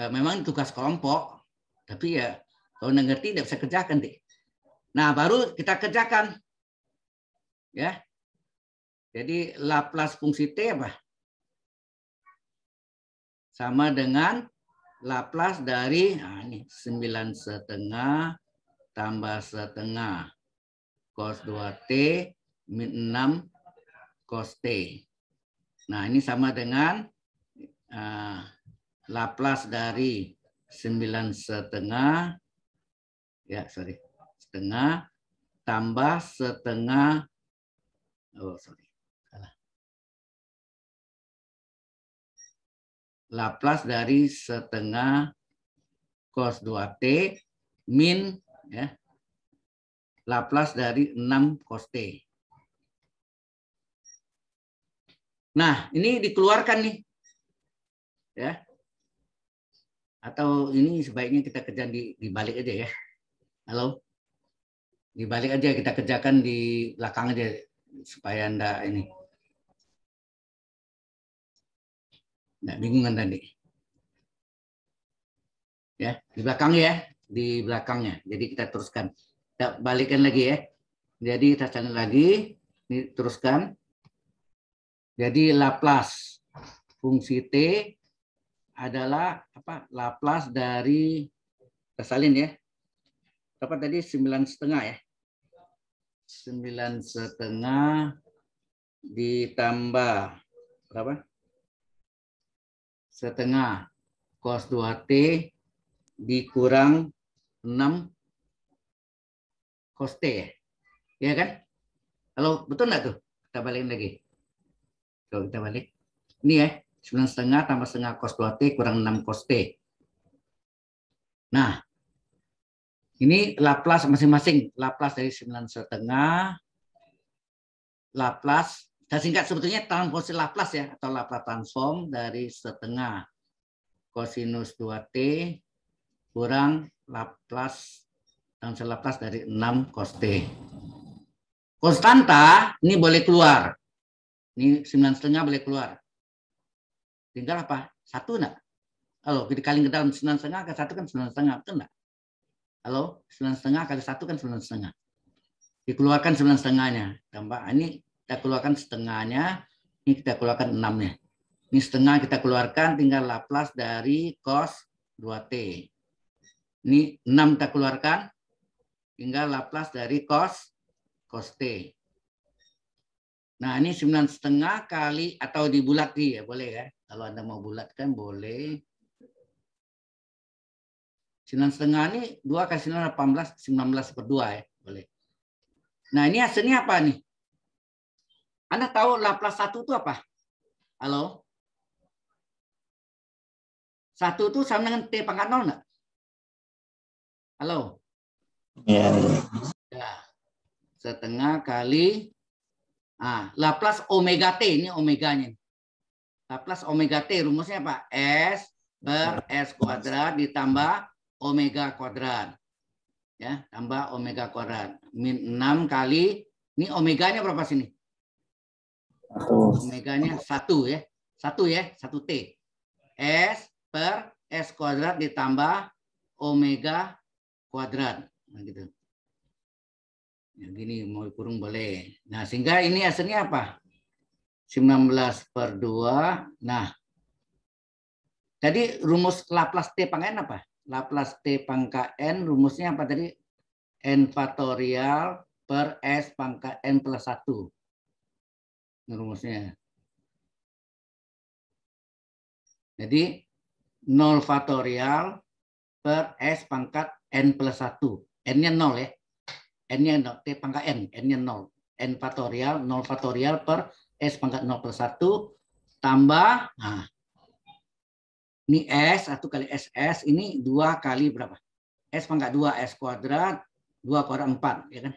Eh, memang tugas kelompok, tapi ya kalau nggak ngerti tidak bisa kerjakan deh. Nah, baru kita kerjakan. Ya, jadi Laplace fungsi T apa? Sama dengan Laplace dari nah ini, 9 setengah tambah setengah cos 2T min 6 cos T. Nah ini sama dengan uh, Laplace dari 9 setengah ya sorry setengah tambah setengah oh sorry Laplas dari setengah cos 2T min ya, Laplace dari 6 cos T. Nah, ini dikeluarkan nih. Ya. Atau ini sebaiknya kita kerjakan di, di balik aja ya. Halo? Di balik aja kita kerjakan di belakang aja supaya Anda ini. Nah, lingkungan tadi. Ya, di belakang ya, di belakangnya. Jadi kita teruskan. Kita balikan lagi ya. Jadi kita cari lagi, ini teruskan. Jadi Laplace fungsi t adalah apa? Laplace dari kita ya. Apa tadi? Sembilan setengah ya. Sembilan setengah ditambah berapa? setengah cos 2T dikurang 6 cos T ya. Ya kan? Kalau betul nggak tuh? Kita balikin lagi. Kalau kita balik. Ini ya, 9 setengah tambah setengah cos 2T kurang 6 cos T. Nah, ini Laplace masing-masing. Laplace dari 9 setengah. Laplace saya singkat sebetulnya transformasi Laplace ya atau Laplace transform dari setengah kosinus 2t kurang Laplace dan Laplace dari 6 cos t. Konstanta ini boleh keluar. Ini sembilan setengah boleh keluar. Tinggal apa? Satu enggak? Kalau kali ke dalam sembilan setengah ke satu kan sembilan setengah, betul enggak? Kalau sembilan setengah kali satu kan sembilan setengah. Dikeluarkan sembilan setengahnya. Tambah ini kita keluarkan setengahnya, ini kita keluarkan enamnya. Ini setengah kita keluarkan, tinggal Laplace dari cos 2T. Ini 6 kita keluarkan, tinggal Laplace dari cos cos T. Nah, ini 9 setengah kali atau dibulati ya boleh ya. Kalau Anda mau bulatkan boleh. 9 setengah ini dua kali sembilan delapan belas sembilan belas per dua ya boleh. Nah, ini hasilnya apa nih? Anda tahu Laplace 1 itu apa? Halo? Satu itu sama dengan T pangkat 0 enggak? Halo? Iya, iya. Ya. Setengah kali Ah, Laplace omega t ini omeganya. Laplace omega t rumusnya apa? S per S kuadrat ditambah omega kuadrat. Ya, tambah omega kuadrat. Min 6 kali ini omeganya berapa sini? Satu. Omeganya satu ya. Satu ya, satu T. S per S kuadrat ditambah omega kuadrat. Nah, gitu. Ya, gini mau kurung boleh. Nah, sehingga ini hasilnya apa? 19 per 2. Nah, tadi rumus Laplace T pangkat N apa? Laplace T pangkat N rumusnya apa tadi? N faktorial per S pangkat N plus 1 rumusnya. Jadi 0 faktorial per S pangkat N plus 1. N-nya 0 ya. N-nya 0. T pangkat N. N-nya 0. N faktorial, 0 faktorial per S pangkat 0 plus 1. Tambah, nah, ini S, 1 kali S, S. ini 2 kali berapa? S pangkat 2, S kuadrat, 2 kuadrat 4. Ya kan?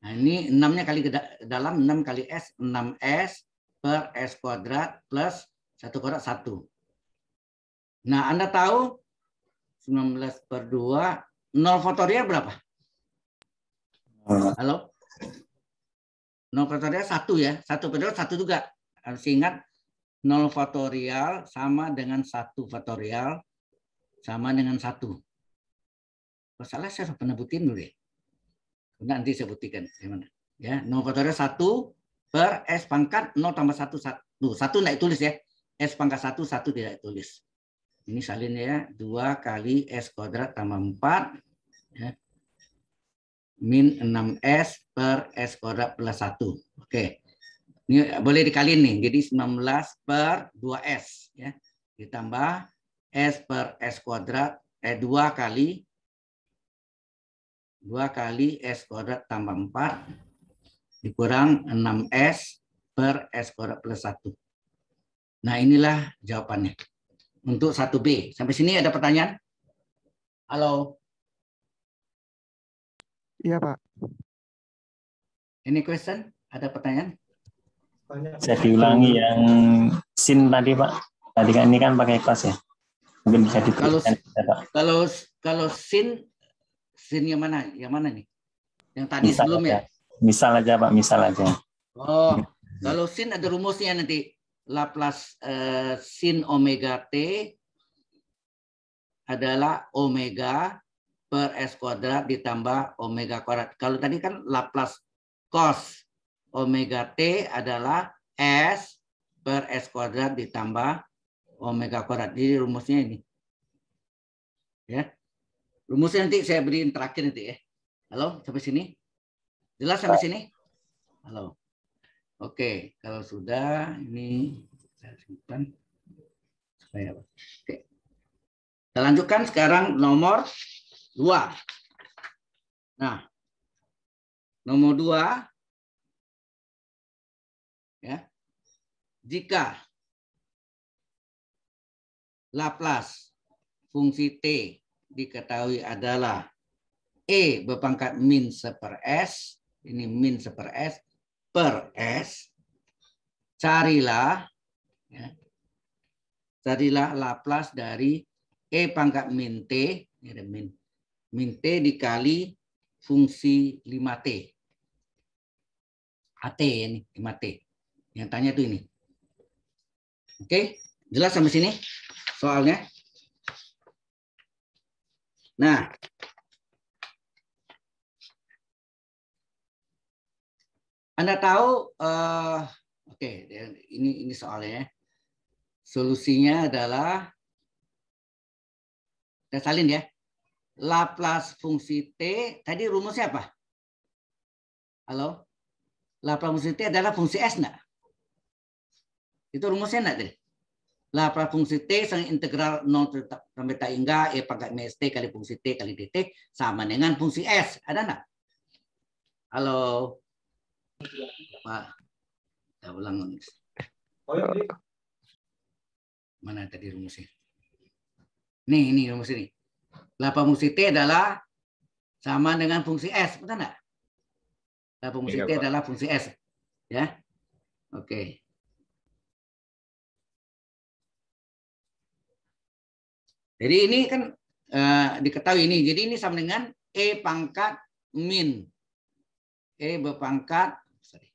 Nah, ini 6-nya kali ke dalam 6 kali S, 6S per S kuadrat plus 1 kuadrat 1. Nah, Anda tahu 19 per 2, 0 faktorial berapa? Halo? 0 faktorial 1 ya. 1 per 2, 1 juga. Harus ingat 0 fotorial sama dengan 1 fotorial sama dengan 1. Kalau salah saya pernah buktiin dulu ya. Nanti saya buktikan. Ya, nomor satu 1 per S pangkat 0 tambah satu satu Satu tidak tulis ya. S pangkat satu satu tidak tulis. Ini salin ya. dua kali S kuadrat tambah empat Ya. Min 6S per S kuadrat plus satu. Oke. Ini boleh dikali nih. Jadi 19 per 2S. Ya. Ditambah S per S kuadrat. Eh, 2 kali 2 kali S kuadrat tambah 4 dikurang 6S per S kuadrat plus 1. Nah inilah jawabannya untuk 1B. Sampai sini ada pertanyaan? Halo? Iya Pak. Ini question? Ada pertanyaan? Saya diulangi yang sin tadi Pak. Tadi kan ini kan pakai kelas ya. Mungkin bisa diulangi. Kalau, kalau kalau sin Sin yang mana? Yang mana nih? Yang tadi misal sebelum aja. ya? Misal aja Pak, misal aja. Oh, kalau sin ada rumusnya nanti. Laplace uh, sin omega t adalah omega per s kuadrat ditambah omega kuadrat. Kalau tadi kan Laplace cos omega t adalah s per s kuadrat ditambah omega kuadrat. Jadi rumusnya ini. Ya. Rumusnya nanti saya beri terakhir nanti ya. Halo, sampai sini? Jelas sampai sini? Halo. Oke, kalau sudah ini saya simpan. Supaya Oke. Kita lanjutkan sekarang nomor 2. Nah, nomor 2 ya. Jika Laplace fungsi t diketahui adalah E berpangkat min seper S. Ini min seper S. Per S. Carilah. Ya, carilah Laplace dari E pangkat min T. Ini ada min. Min T dikali fungsi 5T. AT ini, 5T. Yang tanya itu ini. Oke, jelas sampai sini soalnya? Nah, Anda tahu, uh, oke, okay, ini ini soalnya. Solusinya adalah kita salin ya. Laplace fungsi t tadi rumusnya apa? Halo, Laplace fungsi t adalah fungsi s enggak? Itu rumusnya enggak tadi? La fungsi T sang integral non sampai tak hingga E ya pangkat minus T kali fungsi T kali DT sama dengan fungsi S. Ada enggak? Halo. Pak. Kita ulang. Oh, iya, iya. Mana tadi rumusnya? Nih, ini rumus ini. Lapa fungsi T adalah sama dengan fungsi S. Betul enggak? Lapa fungsi iya, T adalah fungsi S. Ya. Oke. Okay. Jadi ini kan uh, diketahui ini. Jadi ini sama dengan E pangkat min. E berpangkat sorry.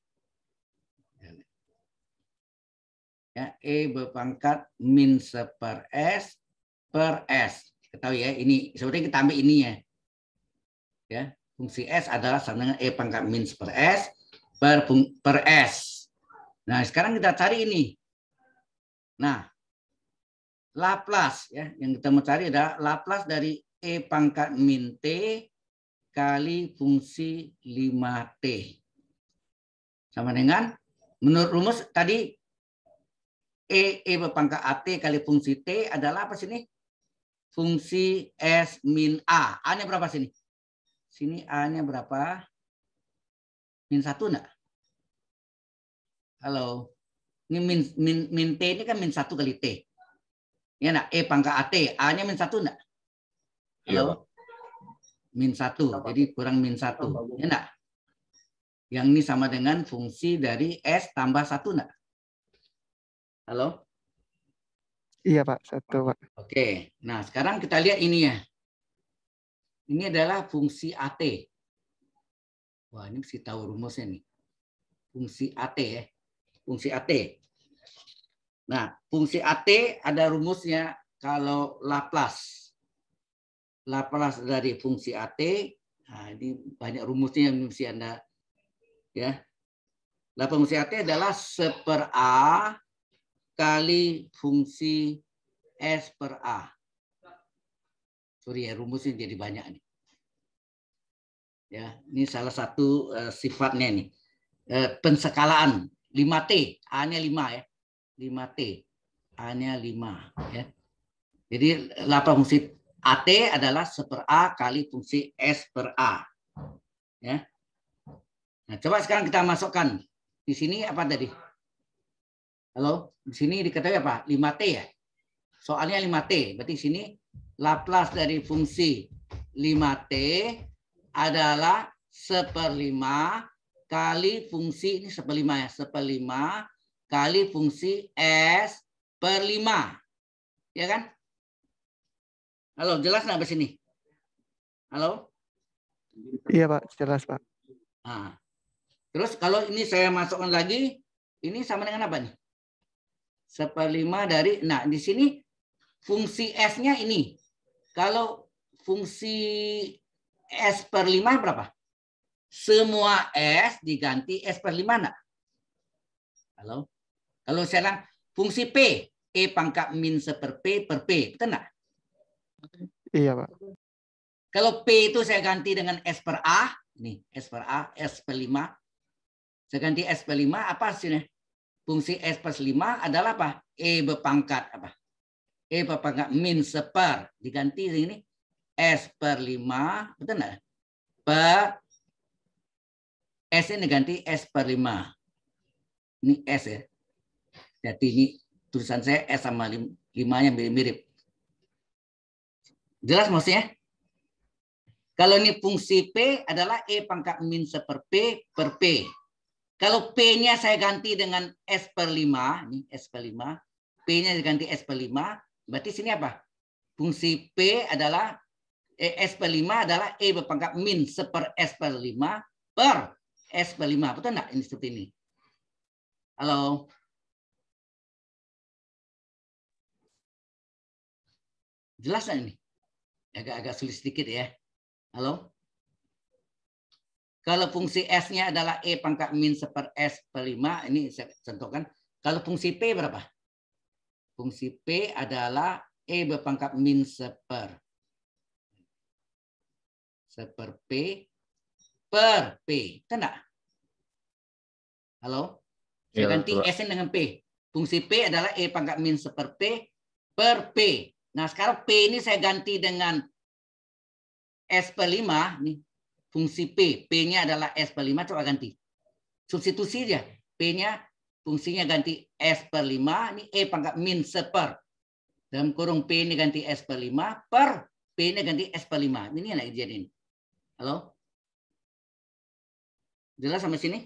Ya, E berpangkat min seper S per S. Ketahui ya, ini sebenarnya kita ambil ininya. Ya, fungsi S adalah sama dengan E pangkat min seper S per, per S. Nah, sekarang kita cari ini. Nah, Laplace ya yang kita mau cari adalah Laplace dari e pangkat min t kali fungsi 5t sama dengan menurut rumus tadi e e pangkat at kali fungsi t adalah apa sini fungsi s min a a nya berapa sini sini a nya berapa min satu enggak halo ini min min min t ini kan min satu kali t Ya nak E pangkat AT. A-nya min satu enggak? Iya, Halo? Min satu. Iya, Jadi kurang min satu. Ya enggak? Yang ini sama dengan fungsi dari S tambah satu enggak? Halo? Iya Pak, satu Pak. Oke, nah sekarang kita lihat ini ya. Ini adalah fungsi AT. Wah, ini mesti tahu rumusnya nih. Fungsi AT ya. Fungsi AT. Nah, fungsi AT ada rumusnya kalau Laplace. Laplace dari fungsi AT, nah ini banyak rumusnya yang mesti Anda ya. Nah, fungsi AT adalah seper A kali fungsi S per A. Sorry ya, rumusnya jadi banyak nih. Ya, ini salah satu uh, sifatnya nih. Uh, eh, penskalaan 5T, A-nya 5 ya 5T. A-nya 5. Ya. Jadi laba fungsi AT adalah 1 per A kali fungsi S per A. Ya. Nah, coba sekarang kita masukkan. Di sini apa tadi? Halo? Di sini diketahui apa? 5T ya? Soalnya 5T. Berarti di sini Laplace dari fungsi 5T adalah 1 per 5 kali fungsi ini 1 per 5 ya 1 per seperlima kali fungsi S per 5. Ya kan? Halo, jelas nggak sini? Halo? Iya, Pak. Jelas, Pak. Nah. Terus kalau ini saya masukkan lagi, ini sama dengan apa nih? 1 per 5 dari, nah di sini fungsi S-nya ini. Kalau fungsi S per 5 berapa? Semua S diganti S per 5 enggak? Halo? Kalau saya bilang fungsi P, E pangkat min seper P per P. Betul nggak Iya, Pak. Kalau P itu saya ganti dengan S per A. Nih, S per A, S per 5. Saya ganti S per 5, apa hasilnya? Fungsi S per 5 adalah apa? E berpangkat apa? E berpangkat min seper. Diganti ini S per 5. Betul nggak Per S ini ganti S per 5. Ini S ya. Jadi ini tulisan saya S sama 5 nya mirip. mirip Jelas maksudnya? Kalau ini fungsi P adalah E pangkat min seper P per P. Kalau P-nya saya ganti dengan S per 5, ini S per 5, P-nya diganti S per 5, berarti sini apa? Fungsi P adalah e S per 5 adalah E berpangkat min seper S per 5 per S per 5. Betul enggak ini seperti ini? Halo? Jelas nggak ini? Agak-agak sulit sedikit ya. Halo? Kalau fungsi S-nya adalah E pangkat min seper S per 5, ini saya contohkan. Kalau fungsi P berapa? Fungsi P adalah E berpangkat min seper. Seper P per P. Kan Kena? Halo? Saya iya, ganti s S dengan P. Fungsi P adalah E pangkat min seper P per P. Nah, sekarang P ini saya ganti dengan s per 5 nih fungsi P. P-nya adalah S per 5, coba ganti. Substitusi dia. P-nya fungsinya ganti S per 5, ini E pangkat min seper. Dalam kurung P ini ganti S per 5, per P ini ganti S per 5. Ini yang lagi jadi Halo? Jelas sampai sini?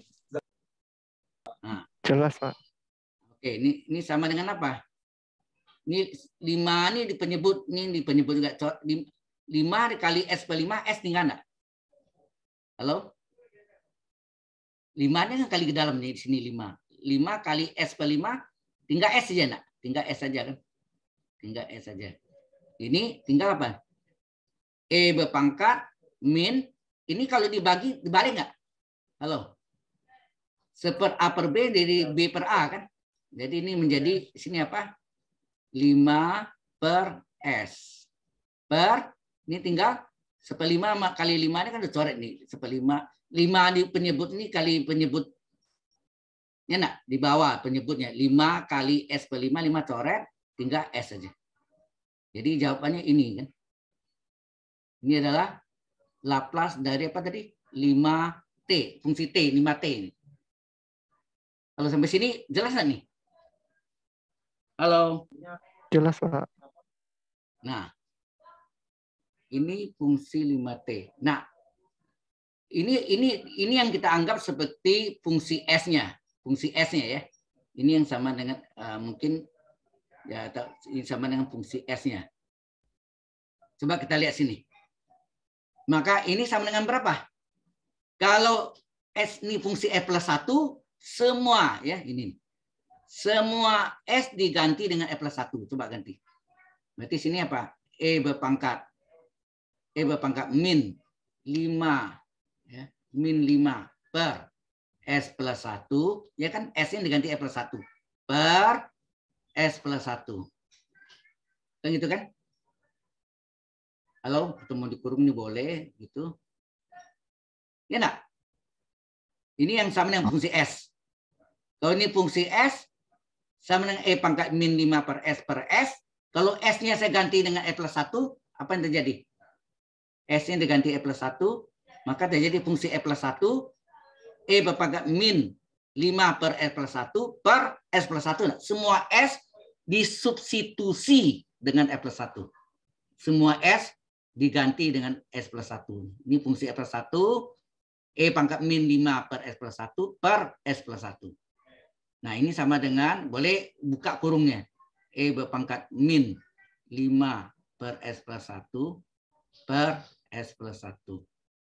Nah. Jelas, Pak. Oke, ini, ini sama dengan apa? Ini lima ini dipenyebut ini dipenyebut juga. Lima dikali S per lima, S tinggal nggak Halo? Lima ini kan kali ke dalam nih, di sini lima. Lima kali S per lima, tinggal S aja nak Tinggal S aja kan? Tinggal S aja. Ini tinggal apa? E berpangkat min. Ini kalau dibagi, dibalik nggak Halo? seper A per B dari B per A kan. Jadi ini menjadi sini apa? 5 per S. Per, ini tinggal 1 seperlima kali 5 ini kan udah coret nih. 5. 5 di penyebut ini kali penyebut. Ini enak, di bawah penyebutnya. 5 kali S per 5, 5 coret, tinggal S aja. Jadi jawabannya ini kan. Ini adalah Laplace dari apa tadi? 5T, fungsi T, 5T ini. Kalau sampai sini jelas nggak nih? Halo. Jelas, Pak. Nah, ini fungsi 5T. Nah, ini ini ini yang kita anggap seperti fungsi S-nya, fungsi S-nya ya. Ini yang sama dengan uh, mungkin ya ini sama dengan fungsi S-nya. Coba kita lihat sini. Maka ini sama dengan berapa? Kalau S ini fungsi F e plus 1, semua ya ini. Semua S diganti dengan E plus 1. Coba ganti. Berarti sini apa? E berpangkat. E berpangkat min 5. Ya, min 5 per S plus 1. Ya kan S ini diganti E plus 1. Per S plus 1. Kan gitu kan? Halo, ketemu di kurung ini boleh gitu. Ya enggak? Ini yang sama dengan fungsi S. Kalau ini fungsi S, sama dengan E pangkat min 5 per S per S. Kalau S-nya saya ganti dengan E plus 1, apa yang terjadi? S-nya diganti E plus 1, maka terjadi fungsi E plus 1, E berpangkat min 5 per S plus 1 per S plus 1. Nah, semua S disubstitusi dengan E plus 1. Semua S diganti dengan S plus 1. Ini fungsi E plus 1, E pangkat min 5 per S plus 1 per S plus 1. Nah, ini sama dengan boleh buka kurungnya. E berpangkat min 5 per S plus 1 per S plus 1.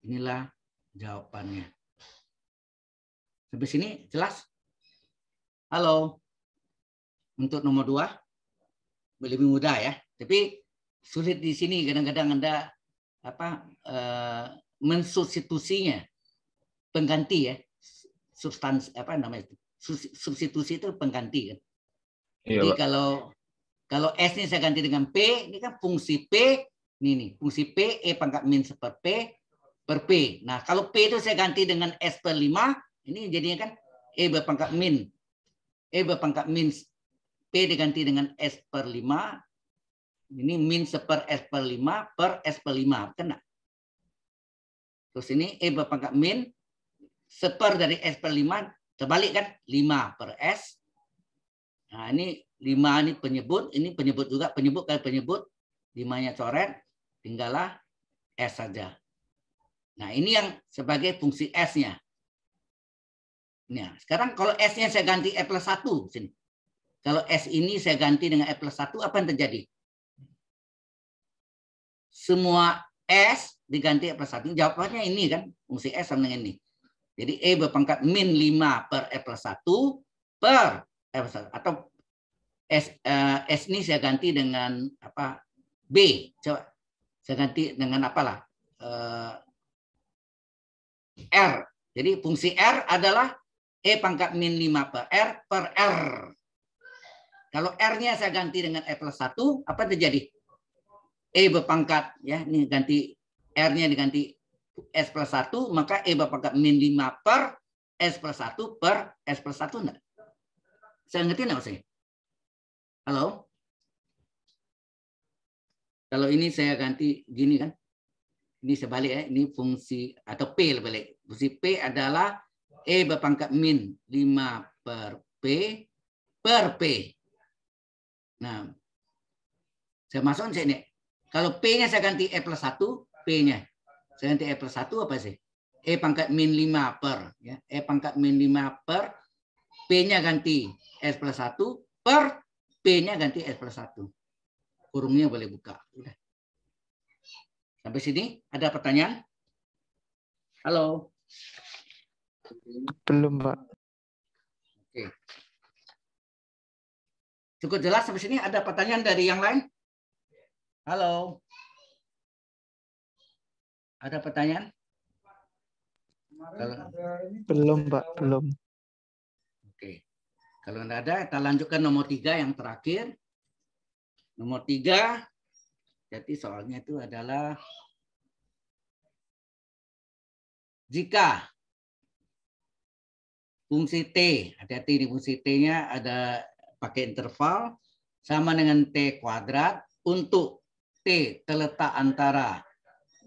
Inilah jawabannya. Sampai sini jelas? Halo. Untuk nomor 2 lebih mudah ya. Tapi sulit di sini kadang-kadang Anda apa eh, mensubstitusinya pengganti ya substansi apa namanya itu substitusi itu pengganti kan. Iya, Jadi kalau kalau S ini saya ganti dengan P, ini kan fungsi P, ini nih, fungsi P, E pangkat min per P, per P. Nah, kalau P itu saya ganti dengan S per 5, ini jadinya kan E berpangkat min. E berpangkat min. P diganti dengan S per 5. Ini min seper S per 5 per S per 5. Kena. Terus ini E berpangkat min. Seper dari S per 5 Terbalik kan? 5 per S. Nah, ini 5 ini penyebut, ini penyebut juga, penyebut kali penyebut. 5-nya coret, tinggallah S saja. Nah, ini yang sebagai fungsi S-nya. Nah, sekarang kalau S-nya saya ganti E plus 1. Sini. Kalau S ini saya ganti dengan E plus 1, apa yang terjadi? Semua S diganti E plus 1. Jawabannya ini kan, fungsi S sama dengan ini. Jadi E berpangkat min 5 per E plus 1 per E plus 1. Atau S, eh, S ini saya ganti dengan apa B. Coba saya ganti dengan apalah. Uh, R. Jadi fungsi R adalah E pangkat min 5 per R per R. Kalau R-nya saya ganti dengan E plus 1, apa terjadi? E berpangkat, ya, ini ganti R-nya diganti S plus 1, maka E berpangkat min 5 per S plus 1 per S plus 1 enggak? Saya ngerti enggak sih? Halo? Kalau ini saya ganti gini kan? Ini sebalik ya, ini fungsi atau P balik. Fungsi P adalah E berpangkat min 5 per P per P. Nah, saya masukkan sini. Kalau P-nya saya ganti E plus 1, P-nya nanti E plus 1 apa sih? E pangkat min 5 per. Ya. E pangkat min 5 per. P-nya ganti S plus 1 per P-nya ganti S plus 1. Kurungnya boleh buka. Udah. Sampai sini ada pertanyaan? Halo. Belum, Pak. Oke. Cukup jelas sampai sini ada pertanyaan dari yang lain? Halo. Ada pertanyaan? Kalau... Belum, Pak. Belum. Oke. Kalau tidak ada, kita lanjutkan nomor tiga yang terakhir. Nomor tiga, jadi soalnya itu adalah jika fungsi T, hati-hati di fungsi T-nya ada pakai interval, sama dengan T kuadrat untuk T terletak antara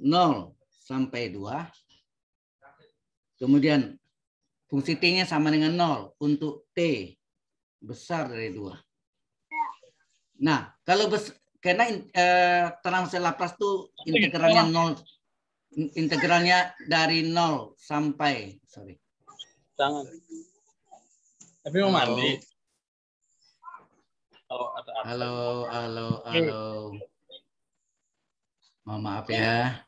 0 sampai 2. Kemudian fungsi T-nya sama dengan 0 untuk T besar dari 2. Nah, kalau bes karena in eh, transfer Laplace itu integralnya 0 integralnya dari 0 sampai sorry. Tangan. Tapi mau mandi. Halo, halo, halo, halo. Mohon maaf ya.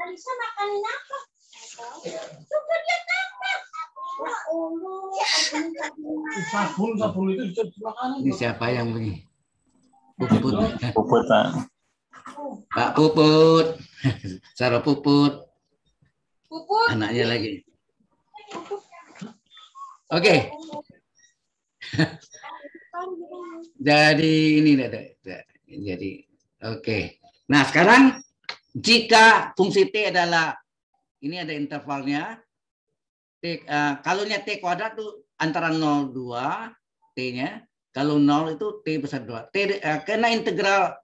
Alisa makanin apa? Coba dia nafas. Sabun, sabun itu makanan. Ini siapa yang beli? Puput. Puput, Pak. Pak Puput. Saro Puput. Puput. Anaknya lagi. Oke. Okay. Jadi ini, jadi oke. Okay. Nah sekarang jika fungsi T adalah, ini ada intervalnya, T, uh, eh, kalau nya T kuadrat itu antara 0, 2, T-nya. Kalau 0 itu T besar 2. T, uh, karena integral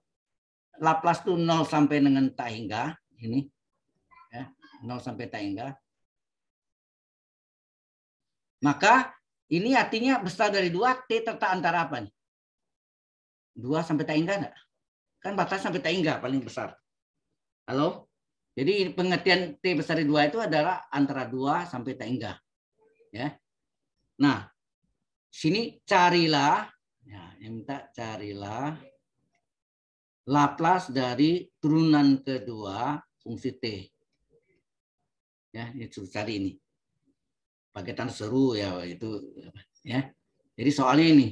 Laplace itu 0 sampai dengan tak hingga. Ini. Ya, 0 sampai tak hingga. Maka ini artinya besar dari 2, T tertak antara apa nih? 2 sampai tak hingga enggak? Kan batas sampai tak hingga paling besar. Halo? Jadi pengertian T besar dua 2 itu adalah antara 2 sampai T enggak. Ya. Nah, sini carilah, ya, yang minta carilah Laplace dari turunan kedua fungsi T. Ya, itu cari ini. Pakai tanda seru ya itu ya. Jadi soalnya ini.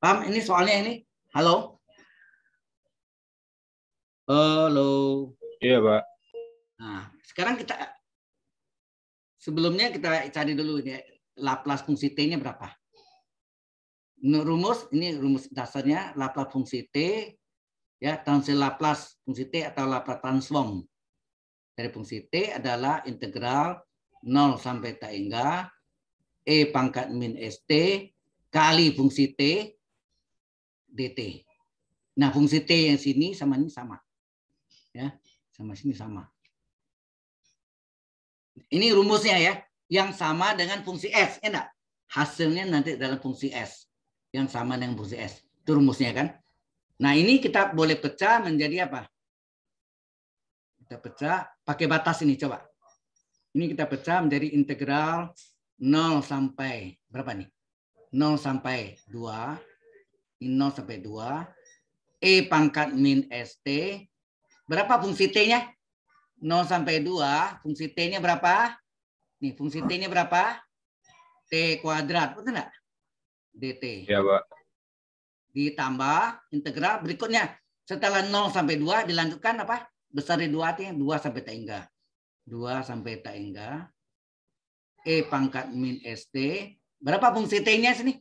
Paham ini soalnya ini? Halo? Halo. Iya, Pak. Nah, sekarang kita sebelumnya kita cari dulu ini Laplace fungsi t-nya berapa. Menurut rumus ini rumus dasarnya Laplace fungsi t ya transfer Laplace fungsi t atau Laplace transform dari fungsi t adalah integral 0 sampai tak hingga e pangkat min st kali fungsi t dt. Nah fungsi t yang sini sama ini sama ya sama sini sama ini rumusnya ya yang sama dengan fungsi s enak hasilnya nanti dalam fungsi s yang sama dengan fungsi s itu rumusnya kan nah ini kita boleh pecah menjadi apa kita pecah pakai batas ini coba ini kita pecah menjadi integral 0 sampai berapa nih 0 sampai 2 ini 0 sampai 2 E pangkat min ST Berapa fungsi T-nya? 0 sampai 2. Fungsi T-nya berapa? Nih, fungsi T-nya berapa? T kuadrat. Betul nggak? DT. Iya, Pak. Ditambah integral berikutnya. Setelah 0 sampai 2 dilanjutkan apa? Besar dari 2 T, 2 sampai tak hingga. 2 sampai tak hingga. E pangkat min ST. Berapa fungsi T-nya sini?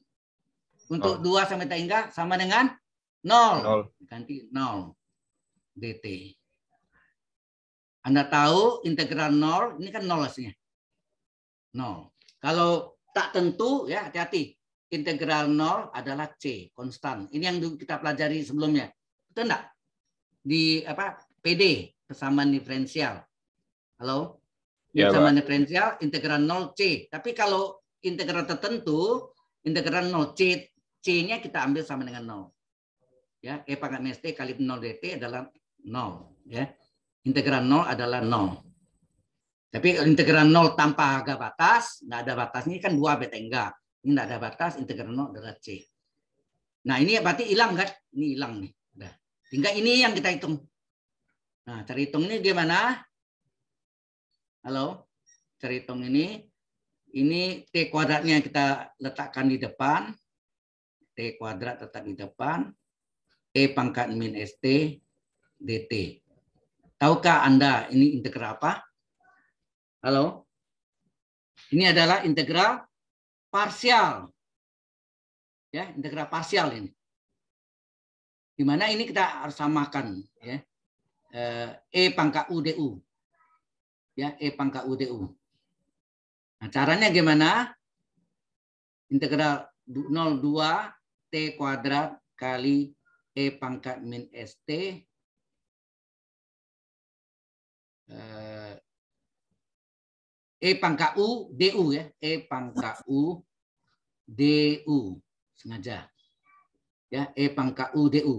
Untuk oh. 2 sampai tak hingga sama dengan 0. 0. Ganti 0 dt. Anda tahu integral nol ini kan nolnya nol. Nol. Kalau tak tentu, ya hati-hati. Integral nol adalah C, konstan. Ini yang kita pelajari sebelumnya. Betul enggak? Di apa PD, persamaan diferensial. Halo? Ya, kesamaan diferensial, integral nol C. Tapi kalau integral tertentu, integral nol C, C-nya kita ambil sama dengan nol. Ya, E pangkat minus T kali nol DT adalah nol. Ya. integral nol adalah nol. Tapi integral nol tanpa harga batas, nggak ada batas ini kan 2 beta enggak. Ini nggak ada batas, integral nol adalah C. Nah ini berarti hilang kan? Ini hilang nih. Udah. Tinggal ini yang kita hitung. Nah cari hitung ini gimana? Halo? Cari hitung ini. Ini T kuadratnya kita letakkan di depan. T kuadrat tetap di depan. T pangkat min ST dt. Tahukah Anda ini integral apa? Halo? Ini adalah integral parsial. Ya, integral parsial ini. Di mana ini kita harus samakan ya. Eh, e pangkat U DU. Ya, E pangkat U DU. Nah, caranya gimana? Integral 02 T kuadrat kali E pangkat min ST Eh, e pangkat U, DU ya. E pangkat U, DU. Sengaja. Ya, E pangkat U, DU.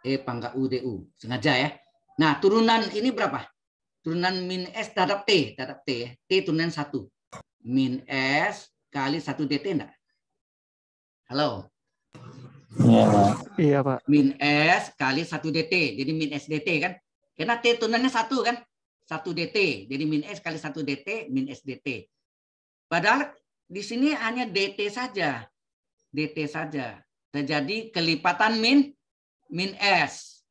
E pangkat U, DU. Sengaja ya. Nah, turunan ini berapa? Turunan min S terhadap T. Terhadap T ya. T turunan 1. Min S kali 1 DT enggak? Halo? Iya, Pak. Iya, Pak. Min S kali 1 DT. Jadi min S DT kan? Karena T turunannya 1 kan? 1 DT. Jadi min S kali 1 DT, min S DT. Padahal di sini hanya DT saja. DT saja. Terjadi nah, kelipatan min min S.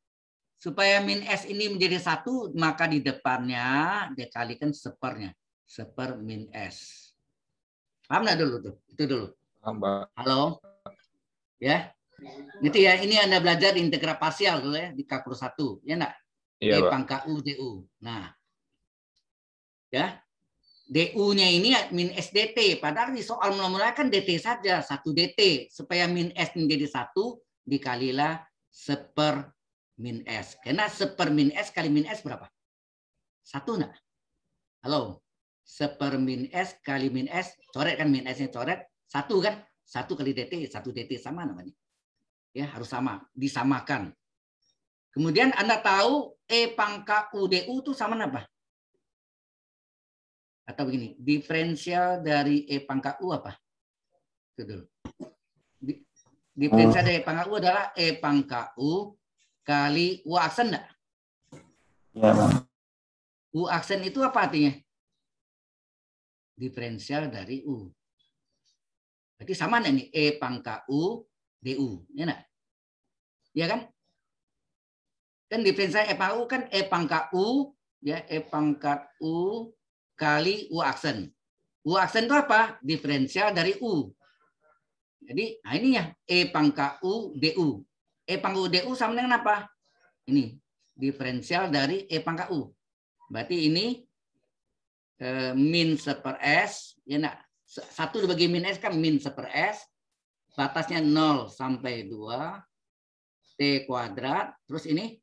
Supaya min S ini menjadi satu, maka di depannya dikalikan sepernya. Seper min S. Paham nggak dulu tuh? Itu dulu. Paham, Mbak. Halo? Ya? Nanti ya, ini Anda belajar integral parsial dulu ya, di kalkulus 1. Ya enggak? Iya, pangka U, DU. Nah, ya DU-nya ini ya, min SDT. Padahal di soal mula-mula kan DT saja, satu DT. Supaya min S menjadi satu dikalilah seper min S. Karena seper min S kali min S berapa? Satu enggak? Halo? Seper min S kali min S, coret kan min S-nya coret. Satu kan? Satu kali DT, satu DT sama namanya. Ya, harus sama, disamakan. Kemudian Anda tahu E pangkat UDU itu sama apa? Atau begini, diferensial dari E pangkat U apa? Itu dulu. diferensial dari E pangkat U adalah E pangkat U kali U aksen enggak? Ya, U aksen itu apa artinya? Diferensial dari U. Berarti sama nih ini E pangkat U DU. Ya enggak? Ya kan? Kan diferensial E pangkat U kan E pangkat U ya E pangkat U kali U aksen. U aksen itu apa? Diferensial dari U. Jadi nah ini ya E pangkat U DU. E pangkat U DU sama dengan apa? Ini diferensial dari E pangkat U. Berarti ini e, min seper S. Ya nak Satu dibagi min S kan min seper S. Batasnya 0 sampai 2. T kuadrat. Terus ini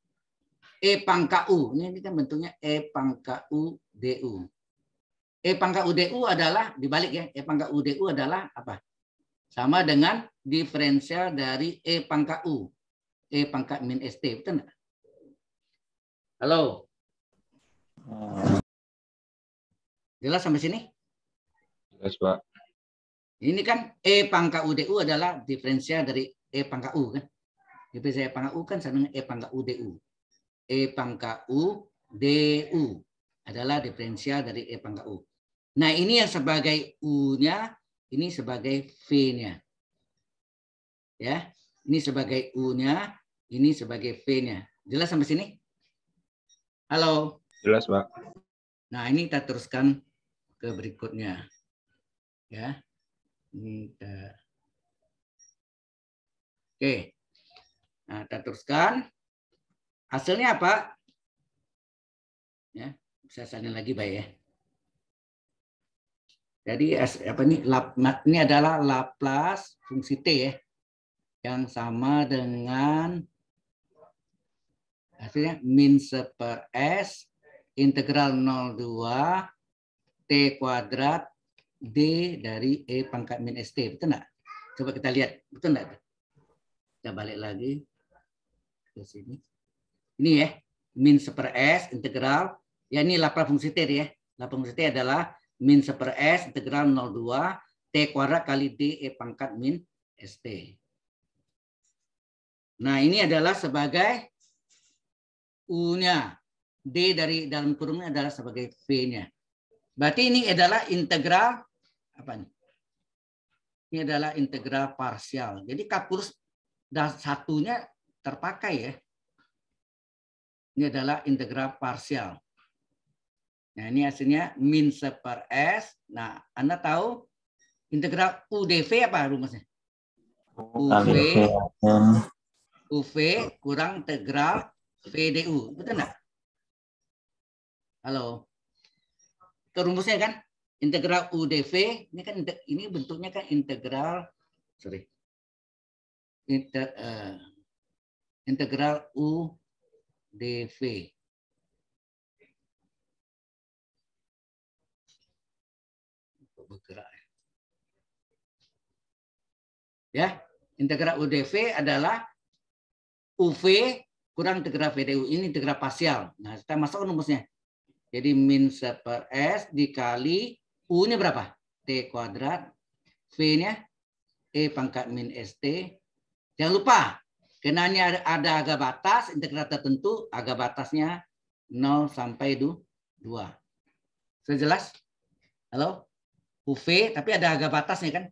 E pangkat U. Ini, ini kan bentuknya E pangkat U DU. E pangkat UDU adalah dibalik ya. E pangkat UDU adalah apa? Sama dengan diferensial dari E pangkat U. E pangkat min ST. Betul enggak? Halo. Jelas sampai sini? Jelas, Pak. Ini kan E pangkat UDU adalah diferensial dari E pangkat U kan? Diferensial saya pangkat U kan sama dengan E pangkat UDU. E pangkat U DU adalah diferensial dari E pangkat U. Nah, ini yang sebagai U-nya, ini sebagai V-nya. Ya, ini sebagai U-nya, ini sebagai V-nya. Jelas sampai sini? Halo. Jelas, Pak. Nah, ini kita teruskan ke berikutnya. Ya. Ini kita Oke. Nah, kita teruskan. Hasilnya apa? Ya, saya salin lagi, Pak ya. Jadi apa ini nah, ini adalah Laplace fungsi t ya yang sama dengan hasilnya min seper s integral 02 t kuadrat d dari e pangkat min st betul nggak? Coba kita lihat betul nggak? Kita balik lagi ke sini. Ini ya min seper s integral ya ini Laplace fungsi t ya. Laplace fungsi t adalah min seper S integral 02 T kuadrat kali D E pangkat min ST. Nah ini adalah sebagai U-nya. D dari dalam kurungnya adalah sebagai V-nya. Berarti ini adalah integral apa nih? Ini adalah integral parsial. Jadi kapur dan satunya terpakai ya. Ini adalah integral parsial. Nah, ini hasilnya min seper S. Nah, Anda tahu integral UDV apa rumusnya? UV, UV kurang integral VDU. Betul nggak? Halo. Itu rumusnya kan? Integral UDV, ini kan ini bentuknya kan integral, sorry. Inter, uh, integral UDV. Ya, integral UDV adalah UV kurang integral VDU. Ini integral pasial. Nah, kita masuk rumusnya. Jadi min per S dikali U-nya berapa? T kuadrat. V-nya E pangkat min ST. Jangan lupa, kenanya ada, ada agak batas, integral tertentu, agak batasnya 0 sampai 2. Sudah jelas? Halo? UV, tapi ada agak batasnya kan?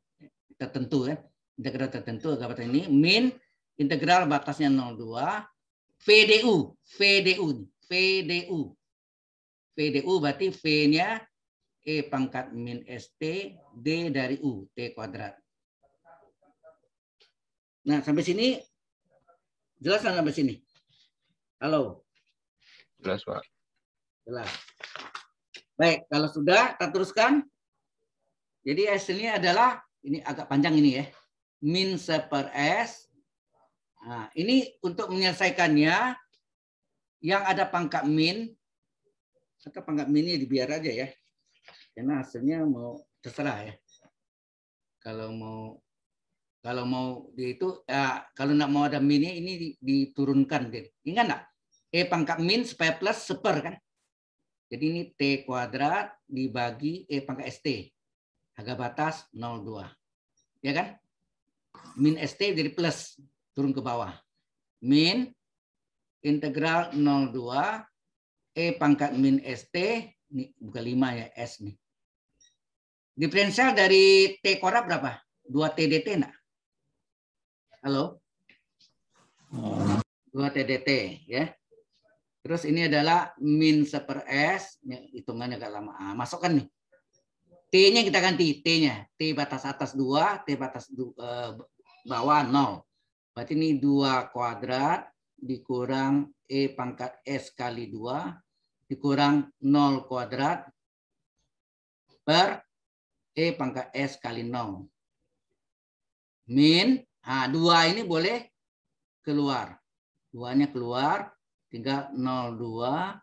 Tertentu kan? Ya? integral tertentu dapat ini min integral batasnya 02 VDU VDU VDU VDU berarti V-nya E pangkat min ST D dari U T kuadrat Nah sampai sini jelas kan sampai sini Halo Jelas Pak Jelas Baik, kalau sudah, kita teruskan. Jadi hasilnya adalah, ini agak panjang ini ya min seper S. Nah, ini untuk menyelesaikannya yang ada pangkat min, atau pangkat min ini dibiar aja ya. Karena hasilnya mau terserah ya. Kalau mau kalau mau di itu ya, kalau nggak mau ada minnya ini diturunkan deh. Ingat nggak? E eh, pangkat min supaya plus seper kan. Jadi ini T kuadrat dibagi E pangkat ST. Harga batas 0,2. Ya kan? min ST jadi plus turun ke bawah. Min integral 02 E pangkat min ST ini bukan 5 ya S nih. Diferensial dari T korab berapa? 2 T dt enggak? Halo? 2 T dt ya. Terus ini adalah min seper S. Ya, hitungannya agak lama. Ah, masukkan nih. T-nya kita ganti. T-nya. T batas atas 2. T batas 2, eh, bawah 0. Berarti ini 2 kuadrat dikurang E pangkat S kali 2 dikurang 0 kuadrat per E pangkat S kali 0. Min, nah, 2 ini boleh keluar. 2-nya keluar, tinggal 0,2.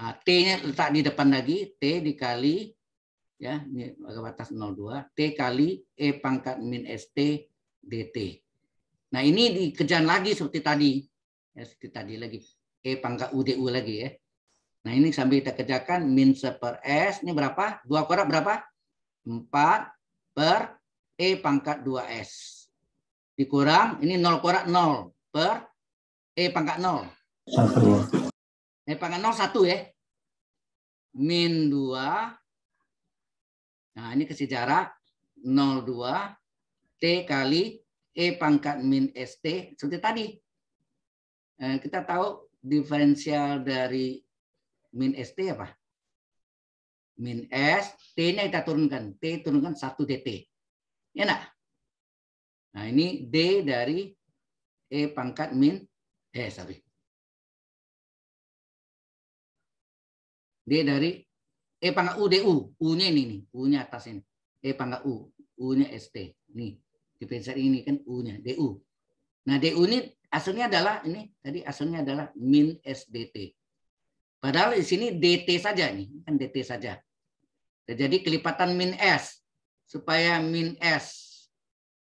Nah, T-nya letak di depan lagi, T dikali, ya, ini agak batas 0,2. T kali E pangkat min ST DT. Nah ini dikejar lagi seperti tadi, ya, seperti tadi lagi, E eh, pangkat UDU lagi ya. Nah ini sambil kita kerjakan min seper S, ini berapa? Dua kuadrat berapa? Empat per E pangkat 2S. Dikurang, ini nol kuadrat nol per E pangkat nol. Satu. E pangkat nol satu ya. Min dua. Nah ini kasih nol dua. T kali E pangkat min ST. Seperti tadi, eh, kita tahu diferensial dari min ST apa? Min S, T-nya kita turunkan. T turunkan satu DT. Ya enggak? Nah ini D dari E pangkat min, eh sorry. D dari E pangkat U, U. U-nya ini, nih. U-nya atas ini. E pangkat U, U-nya ST. Nih, Differential gitu, ini kan U-nya, DU. Nah, DU ini asalnya adalah ini tadi asalnya adalah min SDT. Padahal di sini DT saja nih, kan DT saja. Nah, jadi kelipatan min S supaya min S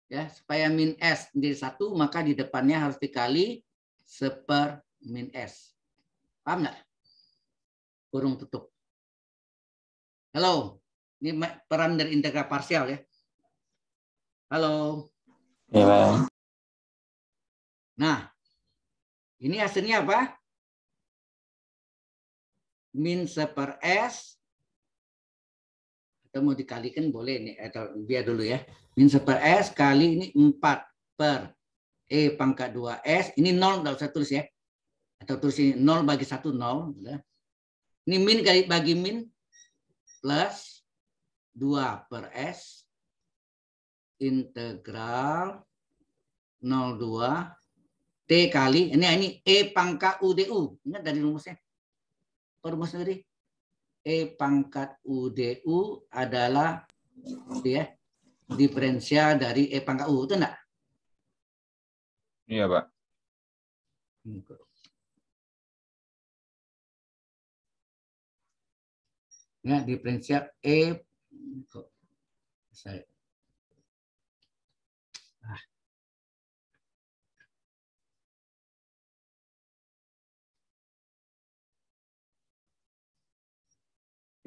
ya supaya min s menjadi satu maka di depannya harus dikali seper min s paham nggak kurung tutup halo ini peran dari integral parsial ya Halo. Ya, Bang. Nah, ini hasilnya apa? Min seper S atau mau dikalikan boleh ini atau biar dulu ya. Min seper S kali ini 4 per E pangkat 2S. Ini 0, nggak usah tulis ya. Atau tulis ini 0 bagi 1, 0. Ini min kali bagi min plus 2 per S integral 02 T kali, ini ini E pangkat u UDU. Ingat dari rumusnya? rumus sendiri. E pangkat u UDU adalah ya, diferensial dari E pangkat U. Itu enggak? Iya, Pak. Ya, diferensial E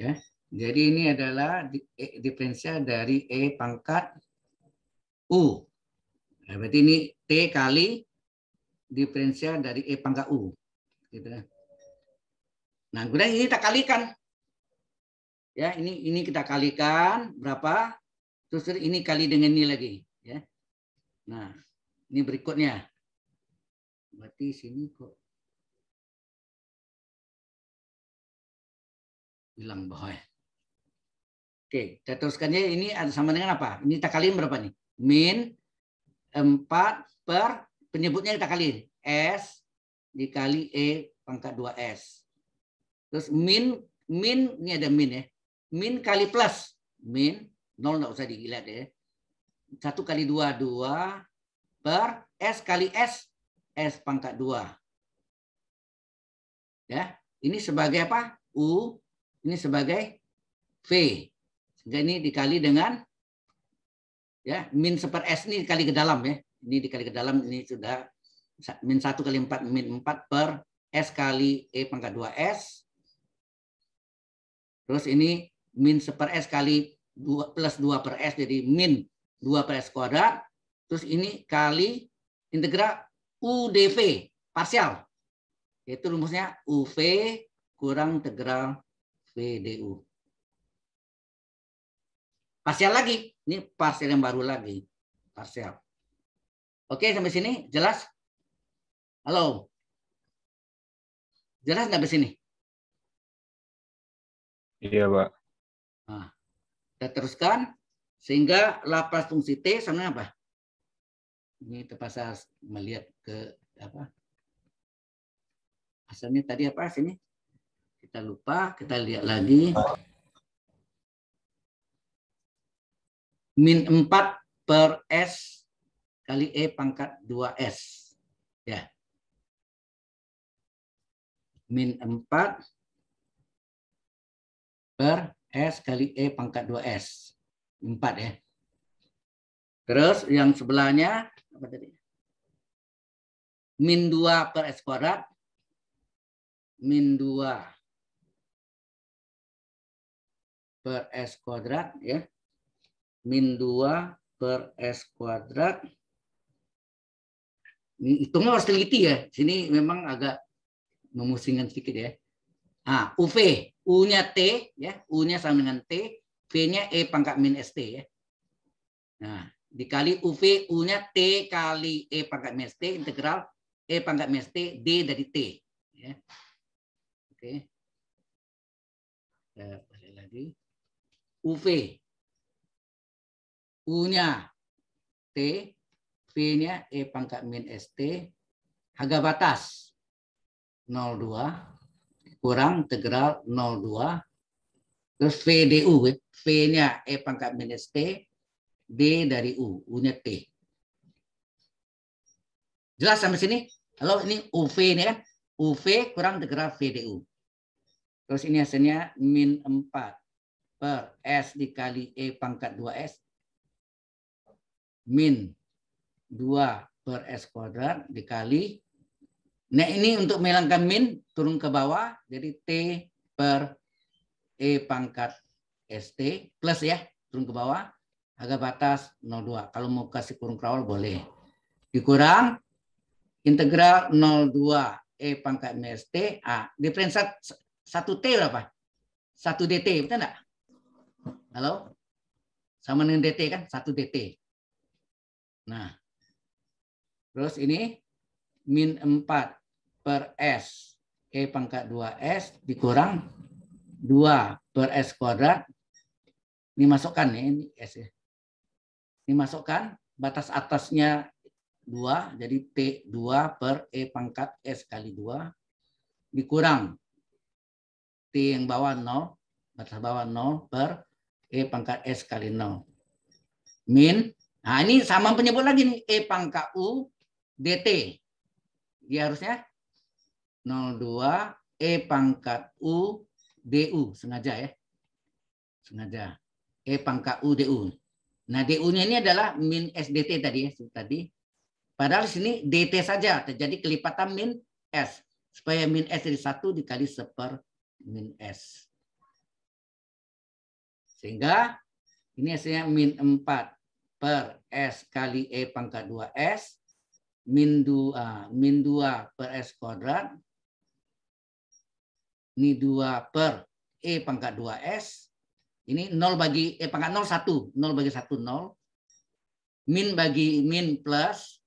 Ya. Jadi ini adalah diferensial e, dari E pangkat U. Nah, berarti ini T kali diferensial dari E pangkat U. Gitu. Nah, kemudian ini kita kalikan. Ya, ini ini kita kalikan berapa? Terus ini kali dengan ini lagi, ya. Nah, ini berikutnya. Berarti sini kok bilang bahwa Oke, kita teruskannya ini ada sama dengan apa? Ini kita kaliin berapa nih? Min 4 per penyebutnya kita kali S dikali E pangkat 2S. Terus min, min, ini ada min ya. Min kali plus. Min, nol nggak usah digilat ya. Satu kali dua, dua per S kali S, S pangkat dua. Ya, ini sebagai apa? U ini sebagai V. Sehingga ini dikali dengan ya min seper S ini dikali ke dalam ya. Ini dikali ke dalam ini sudah min 1 kali 4 min 4 per S kali E pangkat 2S. Terus ini min seper S kali 2 plus 2 per S jadi min 2 per S kuadrat. Terus ini kali integral UDV parsial. Yaitu rumusnya UV kurang integral PDU. Parsial lagi. Ini parsial yang baru lagi. Parsial. Oke, sampai sini jelas? Halo. Jelas nggak sampai sini? Iya, Pak. Nah, kita teruskan. Sehingga lapas fungsi T sama apa? Ini terpaksa melihat ke apa? Asalnya tadi apa sini? Kita lupa, kita lihat lagi. Min 4 per S kali E pangkat 2S. Ya. Min 4 per S kali E pangkat 2S. 4 ya. Terus yang sebelahnya apa tadi? Min 2 per S kuadrat min 2 per S kuadrat ya. Min 2 per S kuadrat. Hitungnya harus teliti ya. Sini memang agak memusingkan sedikit ya. Ah, UV. U-nya T ya. U-nya sama dengan T. V-nya E pangkat min ST ya. Nah, dikali UV U-nya T kali E pangkat min ST integral E pangkat min ST D dari T. Ya. Oke. Okay. Kita balik lagi. UV. U-nya T, V-nya E pangkat min ST, harga batas 0,2 kurang integral 0,2 terus V du V-nya E pangkat min ST, D dari U, U-nya T. Jelas sampai sini? Kalau ini UV ini kan, ya. UV kurang integral VDU. Terus ini hasilnya min 4 per S dikali E pangkat 2S min 2 per S kuadrat dikali. Nah ini untuk menghilangkan min turun ke bawah jadi T per E pangkat ST plus ya turun ke bawah agak batas 02. Kalau mau kasih kurung krawal boleh. Dikurang integral 02 E pangkat ST A. Ah, Diferensiat 1T berapa? 1 DT, betul enggak? Halo? Sama dengan DT kan? Satu DT. Nah. Terus ini min 4 per S. E pangkat 2S dikurang 2 per S kuadrat. Ini masukkan ya, ini S ya. Ini masukkan batas atasnya 2, jadi T2 per E pangkat S kali 2 dikurang T yang bawah 0, batas bawah 0 per E pangkat S kali 0. Min. Nah ini sama penyebut lagi nih. E pangkat U DT. Dia harusnya 02 E pangkat U DU. Sengaja ya. Sengaja. E pangkat U DU. Nah DU-nya ini adalah min s SDT tadi ya. Tadi. Padahal sini DT saja. Terjadi kelipatan min S. Supaya min S jadi 1 dikali seper min S. Sehingga ini hasilnya min 4 per S kali E pangkat 2S min 2, ah, min 2 per S kuadrat ini 2 per E pangkat 2S ini 0 bagi E pangkat 0 1 0 bagi 1 0 min bagi min plus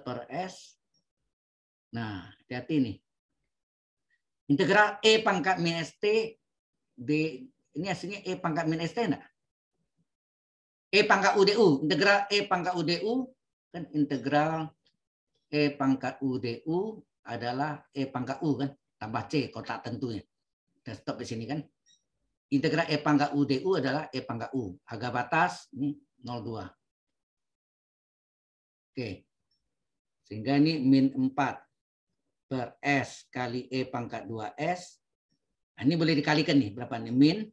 per S nah hati-hati nih integral E pangkat min ST D ini hasilnya E pangkat min ST enggak? E pangkat UDU. Integral E pangkat UDU kan integral E pangkat UDU adalah E pangkat U kan. Tambah C kotak tentunya. Dan stop di sini kan. Integral E pangkat UDU adalah E pangkat U. Harga batas ini 0,2. Oke. Sehingga ini min 4 per S kali E pangkat 2S. Nah, ini boleh dikalikan nih. Berapa nih? Min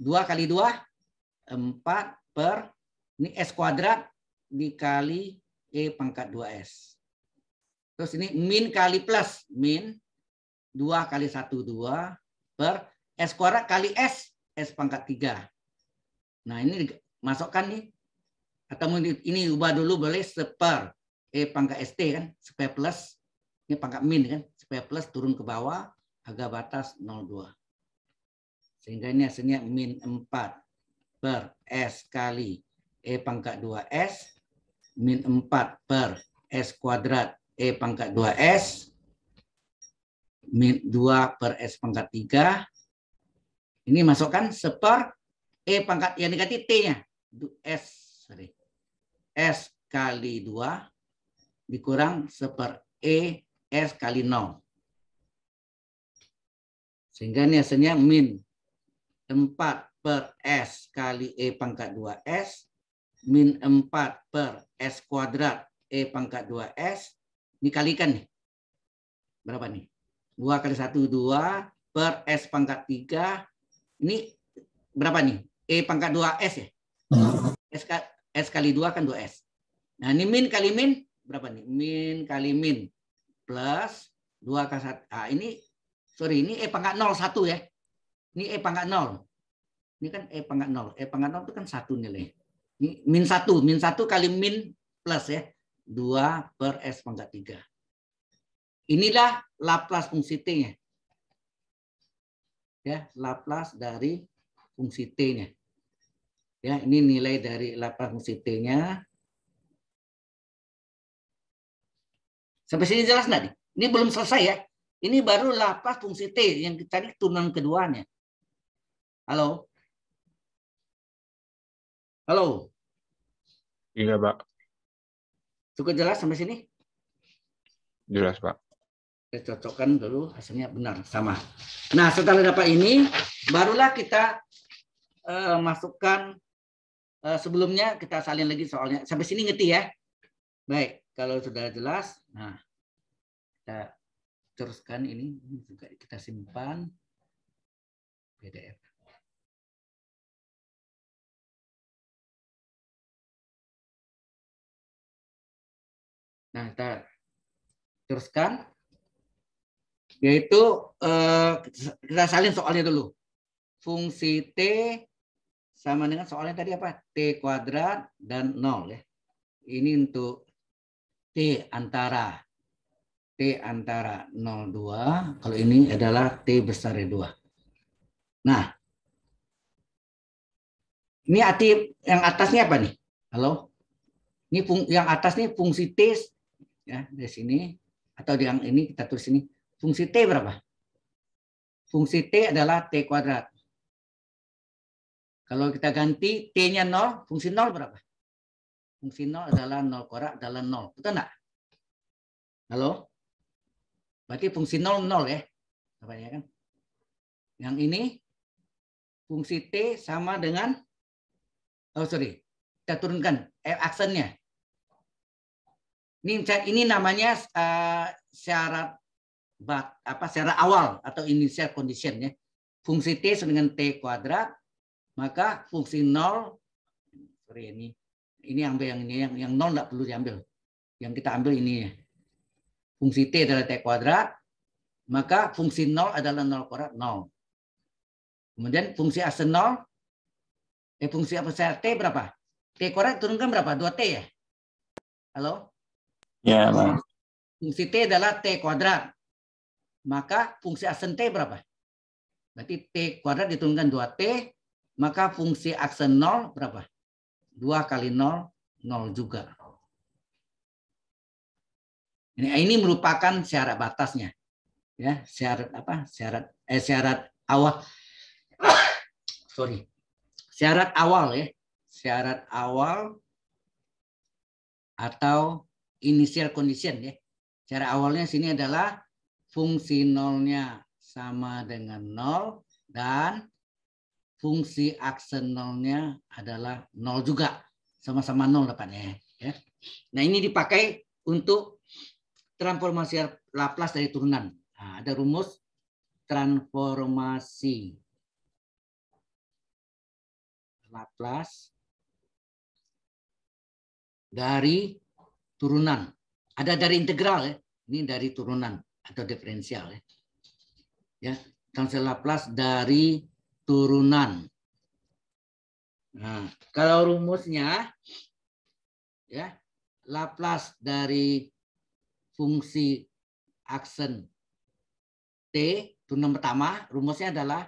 2 kali 2, 4 per, ini S kuadrat dikali E pangkat 2S. Terus ini min kali plus, min 2 kali 1, 2 per S kuadrat kali S, S pangkat 3. Nah ini masukkan nih, atau ini ubah dulu boleh seper E pangkat ST kan, Seper plus, ini pangkat min kan, Seper plus turun ke bawah, agak batas 02. Sehingga ini hasilnya min 4 per S kali E pangkat 2S min 4 per S kuadrat E pangkat 2S min 2 per S pangkat 3. Ini masukkan seper E pangkat yang negatif T-nya. S, sorry. S kali 2 dikurang seper E S kali 0. Sehingga ini hasilnya min 4 per S kali E pangkat 2S min 4 per S kuadrat E pangkat 2S. Dikalikan nih. Berapa nih? 2 kali 1, 2 per S pangkat 3. Ini berapa nih? E pangkat 2S ya? S, S kali 2 kan 2S. Nah ini min kali min berapa nih? Min kali min plus 2 kali 1. Nah, ini, sorry, ini E pangkat 0, 1 ya. Ini E pangkat nol. Ini kan E pangkat nol. E pangkat nol itu kan satu nilai. Ini min satu, Min satu kali min plus ya. 2 per S pangkat 3. Inilah Laplace fungsi T-nya. Ya, Laplace dari fungsi T-nya. Ya, ini nilai dari Laplace fungsi T-nya. Sampai sini jelas nggak? Ini belum selesai ya. Ini baru Laplace fungsi T yang tadi turunan keduanya. Halo. Halo. Iya, Pak. Cukup jelas sampai sini? Jelas, Pak. Kita cocokkan dulu hasilnya benar sama. Nah, setelah dapat ini barulah kita uh, masukkan uh, sebelumnya kita salin lagi soalnya. Sampai sini ngerti ya? Baik, kalau sudah jelas, nah kita teruskan ini ini juga kita simpan PDF. Nah, kita teruskan. Yaitu eh, kita salin soalnya dulu. Fungsi T sama dengan soalnya tadi apa? T kuadrat dan 0 ya. Ini untuk T antara T antara 0,2. Kalau ini adalah T besar 2. Nah, ini arti yang atasnya apa nih? Halo? Ini fung, yang atas nih fungsi T ya di sini atau di yang ini kita tulis ini fungsi t berapa? Fungsi t adalah t kuadrat. Kalau kita ganti t-nya 0, fungsi 0 berapa? Fungsi 0 adalah 0 kuadrat adalah 0. Betul enggak? Halo? Berarti fungsi 0 0 ya. Apa ya kan? Yang ini fungsi t sama dengan oh sorry kita turunkan f eh, aksennya ini ini namanya uh, eh, syarat bat, apa syarat awal atau initial condition ya. Fungsi t dengan t kuadrat maka fungsi nol sorry ini ini ambil yang ini yang yang nol tidak perlu diambil. Yang kita ambil ini ya. Fungsi t adalah t kuadrat maka fungsi nol adalah nol kuadrat nol. Kemudian fungsi as nol eh fungsi apa saya t berapa? T kuadrat turunkan berapa? 2t ya? Halo? Ya, Pak. Fungsi T adalah T kuadrat. Maka fungsi aksen T berapa? Berarti T kuadrat diturunkan 2T, maka fungsi aksen 0 berapa? 2 kali 0, 0 juga. Ini, ini merupakan syarat batasnya. Ya, syarat apa? Syarat eh syarat awal. Sorry. Syarat awal ya. Syarat awal atau initial condition ya. Cara awalnya sini adalah fungsi nolnya sama dengan nol dan fungsi aksen nolnya adalah nol juga. Sama-sama nol depannya. Ya. Nah ini dipakai untuk transformasi Laplace dari turunan. Nah, ada rumus transformasi Laplace dari turunan. Ada dari integral ya. Ini dari turunan atau diferensial ya. Ya, transfer Laplace dari turunan. Nah, kalau rumusnya ya Laplace dari fungsi aksen T turunan pertama rumusnya adalah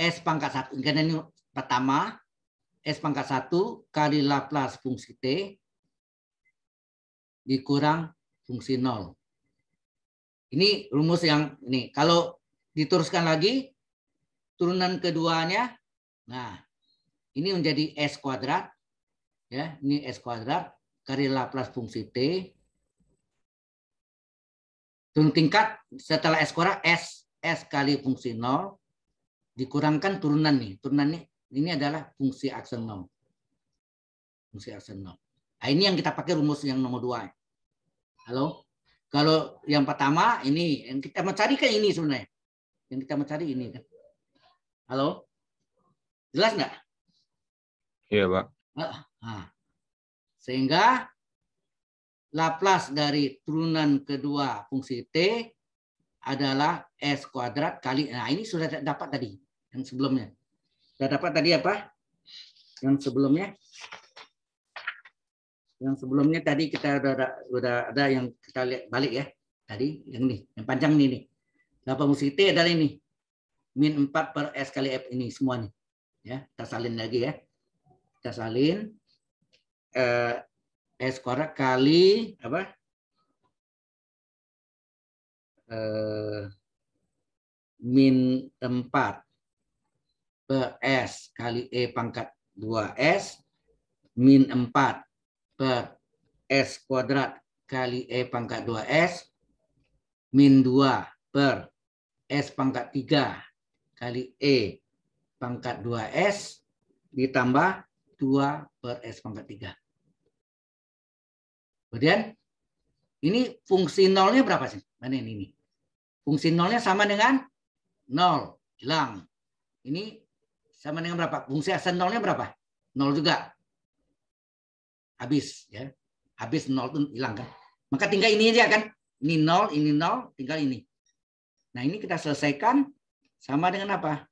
S pangkat 1 karena ini pertama S pangkat 1 kali Laplace fungsi T dikurang fungsi nol. Ini rumus yang ini. Kalau diteruskan lagi, turunan keduanya, nah ini menjadi S kuadrat. ya Ini S kuadrat, kali Laplace fungsi T. Turun tingkat setelah S kuadrat, S, S kali fungsi nol dikurangkan turunan nih. Turunan nih, ini adalah fungsi aksen nol Fungsi aksen nol. Nah, ini yang kita pakai rumus yang nomor dua. Halo? Kalau yang pertama ini yang kita mencari kan ini sebenarnya. Yang kita mencari ini kan. Halo? Jelas nggak? Iya, Pak. Nah, sehingga Laplace dari turunan kedua fungsi T adalah S kuadrat kali. Nah, ini sudah dapat tadi yang sebelumnya. Sudah dapat tadi apa? Yang sebelumnya yang sebelumnya tadi kita udah ada, udah ada yang kita lihat balik ya. Tadi yang ini, yang panjang ini nih. Laba musik T adalah ini. Min 4 per S kali F ini semua nih. Ya, kita salin lagi ya. Kita salin eh, S kuadrat kali apa? Eh, min 4 per S kali E pangkat 2S min 4 per S kuadrat kali E pangkat 2S min 2 per S pangkat 3 kali E pangkat 2S ditambah 2 per S pangkat 3. Kemudian ini fungsi nolnya berapa sih? Mana ini? ini? Fungsi nolnya sama dengan nol, hilang. Ini sama dengan berapa? Fungsi asal nolnya berapa? Nol juga habis ya. Habis nol itu hilang kan. Maka tinggal ini aja kan. Ini nol, ini nol, tinggal ini. Nah, ini kita selesaikan sama dengan apa?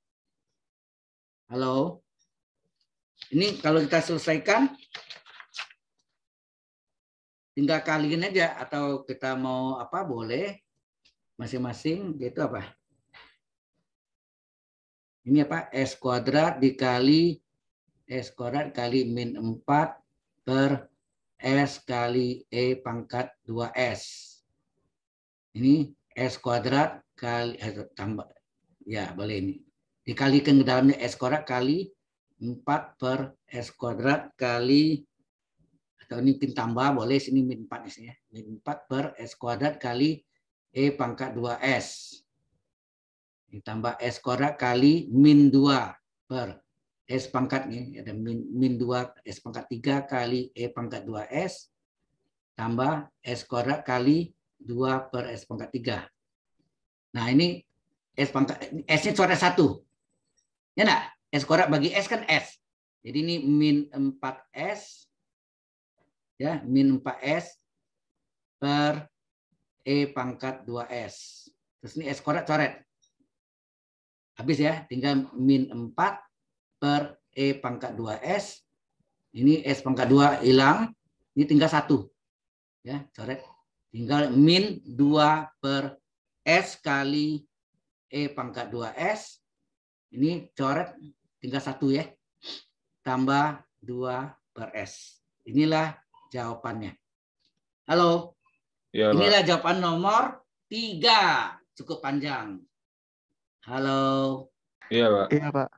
Halo. Ini kalau kita selesaikan tinggal kaliin aja atau kita mau apa boleh masing-masing itu apa? Ini apa? S kuadrat dikali S kuadrat kali min empat per S kali E pangkat 2S. Ini S kuadrat kali, eh, tambah, ya boleh ini. Dikalikan ke dalamnya S kuadrat kali 4 per S kuadrat kali, atau ini mungkin tambah, boleh sini min 4 isinya. Min 4 per S kuadrat kali E pangkat 2S. Ditambah S kuadrat kali min 2 per S pangkat nih, ya, ada min, min 2 S pangkat 3 kali E pangkat 2S tambah S kuadrat kali 2 per S pangkat 3. Nah ini S pangkat, S-nya cuara 1. Ya enggak? S kuadrat bagi S kan S. Jadi ini min 4S, ya min 4S per E pangkat 2S. Terus ini S kuadrat coret. Habis ya, tinggal min 4 per E pangkat 2S. Ini S pangkat 2 hilang. Ini tinggal 1. Ya, coret. Tinggal min 2 per S kali E pangkat 2S. Ini coret tinggal satu ya. Tambah 2 per S. Inilah jawabannya. Halo. Ya, Inilah Pak. jawaban nomor 3. Cukup panjang. Halo. Iya, Pak. Iya, Pak.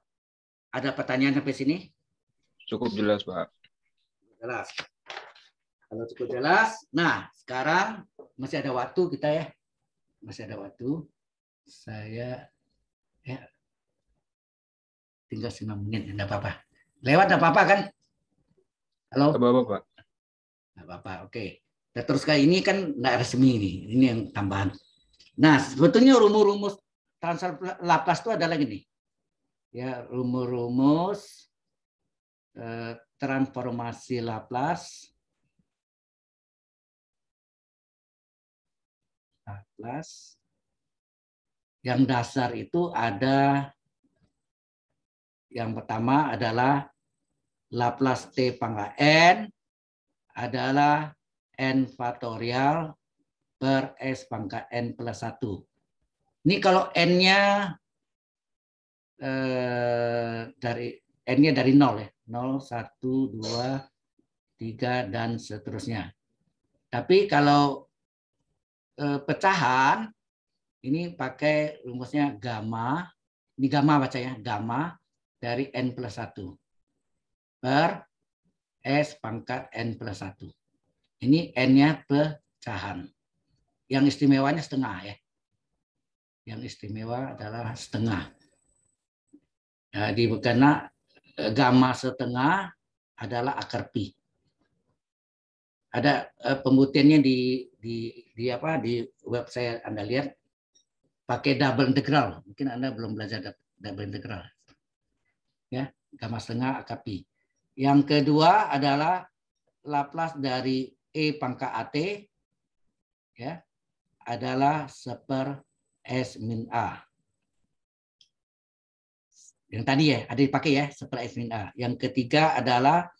Ada pertanyaan sampai sini? Cukup jelas, Pak. Jelas. Kalau cukup jelas, nah sekarang masih ada waktu kita ya. Masih ada waktu. Saya ya tinggal 5 menit, enggak apa-apa. Lewat enggak apa-apa kan? Halo? Enggak apa-apa, Pak. Enggak apa-apa, oke. Nah, terus kali ini kan enggak resmi ini, ini yang tambahan. Nah, sebetulnya rumus-rumus transfer lapas itu adalah gini ya rumus-rumus eh, transformasi Laplace Laplace yang dasar itu ada yang pertama adalah Laplace T pangkat N adalah N faktorial per S pangkat N plus 1. Ini kalau N-nya Eh, dari n-nya dari nol ya. nol satu dua tiga dan seterusnya. Tapi kalau eh, pecahan ini pakai rumusnya gamma. Ini gamma baca ya gamma dari n plus 1 per S pangkat N plus 1. Ini N-nya pecahan. Yang istimewanya setengah ya. Yang istimewa adalah setengah. Jadi ya, di karena eh, gamma setengah adalah akar pi. Ada eh, pembuktiannya di di di apa di web saya Anda lihat pakai double integral. Mungkin Anda belum belajar double integral. Ya, gamma setengah akar pi. Yang kedua adalah Laplace dari E pangkat AT ya adalah seper S min A. Yang tadi ya, ada dipakai ya, setelah S min A. Yang ketiga adalah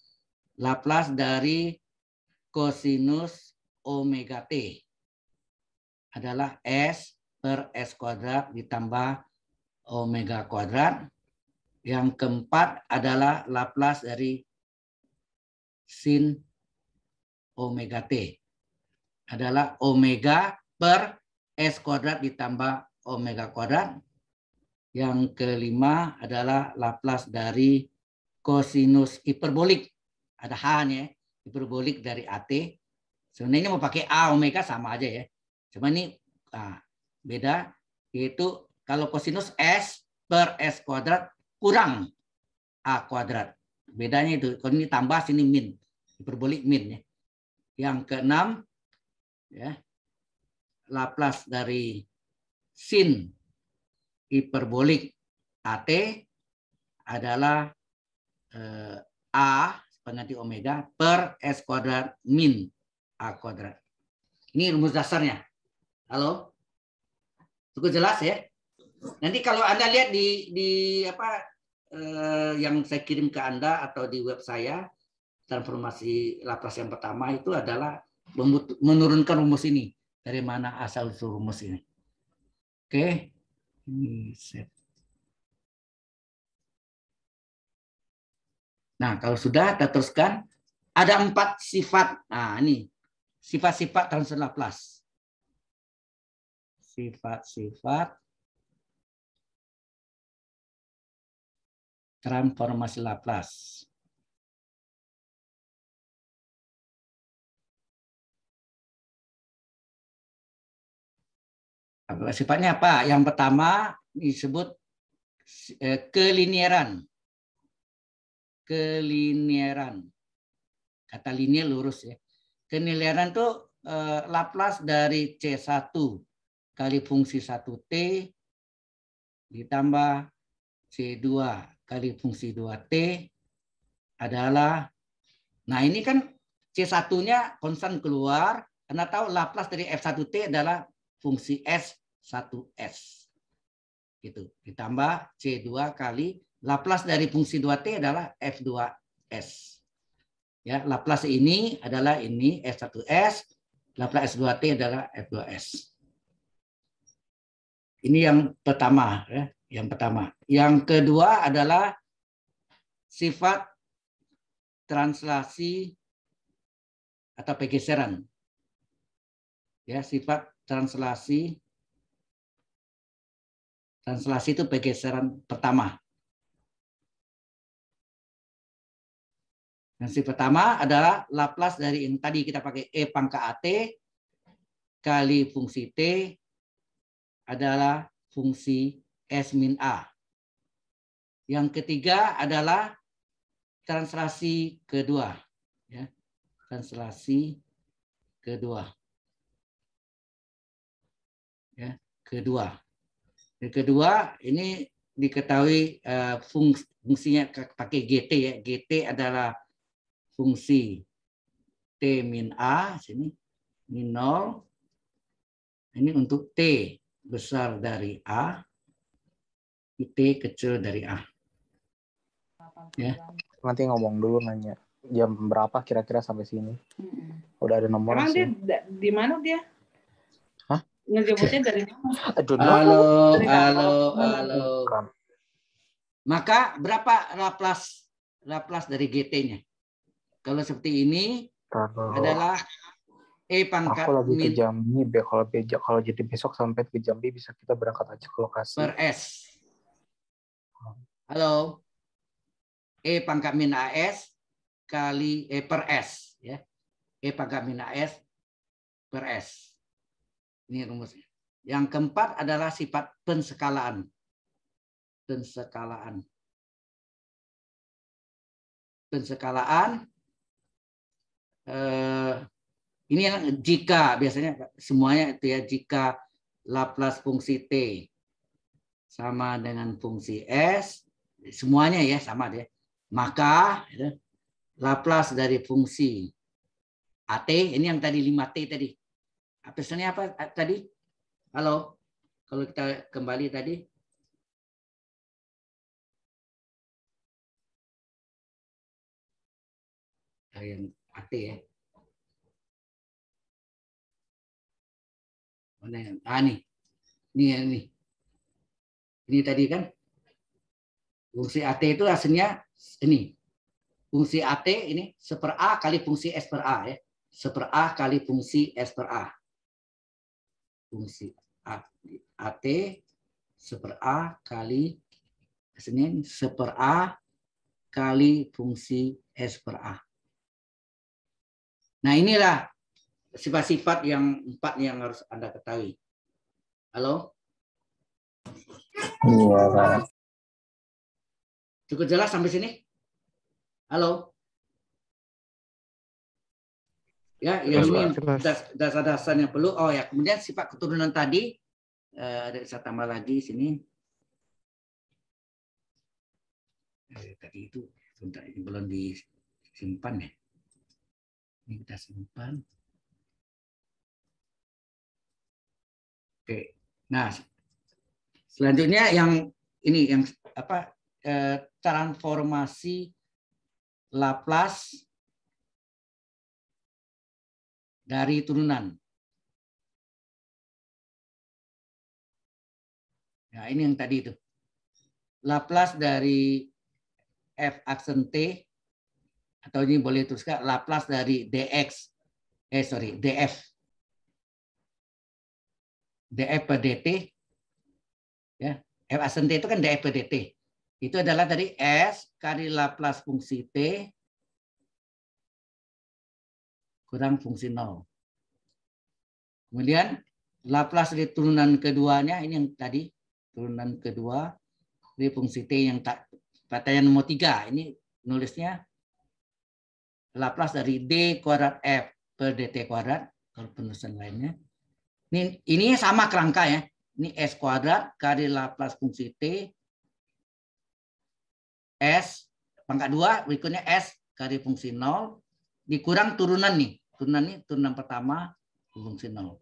Laplace dari kosinus omega T adalah S per S kuadrat ditambah omega kuadrat. Yang keempat adalah Laplace dari sin omega T. Adalah omega per S kuadrat ditambah omega kuadrat. Yang kelima adalah Laplace dari kosinus hiperbolik. Ada H nih ya, hiperbolik dari AT. Sebenarnya mau pakai A, omega sama aja ya. Cuma ini ah, beda, yaitu kalau kosinus S per S kuadrat kurang A kuadrat. Bedanya itu, kalau ini tambah, sini min. Hiperbolik min ya. Yang keenam, ya, Laplace dari sin hiperbolik AT adalah eh, A pengganti omega per S kuadrat min A kuadrat. Ini rumus dasarnya. Halo? Cukup jelas ya? Nanti kalau Anda lihat di di apa eh, yang saya kirim ke Anda atau di web saya transformasi Laplace yang pertama itu adalah menurunkan rumus ini. Dari mana asal rumus ini? Oke. Okay. Nah, kalau sudah kita teruskan. Ada empat sifat. Nah, ini. Sifat-sifat transfer Laplace. Sifat-sifat transformasi Laplace. Sifatnya apa? Yang pertama disebut eh, kelinieran. Kelinieran. Kata linier lurus ya. Kelinieran itu eh, Laplace dari C1 kali fungsi 1T ditambah C2 kali fungsi 2T adalah nah ini kan C1-nya konstan keluar karena tahu Laplace dari F1T adalah fungsi S 1S. Gitu. Ditambah C2 kali Laplace dari fungsi 2T adalah F2S. Ya, Laplace ini adalah ini S1S, Laplace S2T adalah F2S. Ini yang pertama, ya, yang pertama. Yang kedua adalah sifat translasi atau pergeseran. Ya, sifat translasi translasi itu pergeseran pertama. Yang pertama adalah Laplace dari yang tadi kita pakai E pangkat AT kali fungsi T adalah fungsi S min A. Yang ketiga adalah translasi kedua. Ya, translasi kedua ya, kedua. Yang kedua ini diketahui uh, fungs fungsinya pakai GT ya. GT adalah fungsi T min A sini min 0. Ini untuk T besar dari A, T kecil dari A. Ya. Nanti ngomong dulu nanya jam berapa kira-kira sampai sini. Udah ada nomor. Emang dia di mana dia? ngejemputnya dari mana? Halo, halo, halo. Maka berapa Laplace Laplace dari GT-nya? Kalau seperti ini Tadu. adalah E pangkat aku lagi min. ke Jambi, B kalau B, kalau jadi besok sampai ke Jambi bisa kita berangkat aja ke lokasi. Per S. Halo. E pangkat min AS kali E per S ya. E pangkat min AS per S. Ini rumusnya. Yang keempat adalah sifat penskalaan. Penskalaan. Penskalaan eh, ini yang jika biasanya semuanya itu ya jika Laplace fungsi t sama dengan fungsi s semuanya ya sama deh maka ya, Laplace dari fungsi at ini yang tadi 5t tadi pesannya apa eh, tadi? Halo, kalau kita kembali tadi. Yang AT ya. Mana yang? Ah nih, ini ini. Ya, ini tadi kan fungsi AT itu hasilnya ini. Fungsi AT ini seper A kali fungsi S per A ya. Seper A kali fungsi S per A fungsi AT seper A kali Senin seper A kali fungsi e S per A. Nah inilah sifat-sifat yang empat yang harus Anda ketahui. Halo? Iya, Cukup jelas sampai sini? Halo? ya yang ini dasar-dasar yang perlu oh ya kemudian sifat keturunan tadi uh, ada saya tambah lagi sini eh, tadi itu sebentar ini belum disimpan ya ini kita simpan oke nah selanjutnya yang ini yang apa eh, transformasi Laplace dari turunan. Nah, ini yang tadi itu. Laplace dari f aksen t atau ini boleh teruskan Laplace dari dx eh sorry df df per dt ya f aksen t itu kan df per dt itu adalah dari s kali Laplace fungsi t kurang fungsi nol. Kemudian Laplace dari turunan keduanya ini yang tadi turunan kedua dari fungsi t yang tak pertanyaan nomor tiga ini nulisnya Laplace dari d kuadrat f per dt kuadrat kalau penulisan lainnya ini ini sama kerangka ya ini s kuadrat kali Laplace fungsi t s pangkat dua berikutnya s kali fungsi nol dikurang turunan nih turunan ini turunan pertama fungsi nol.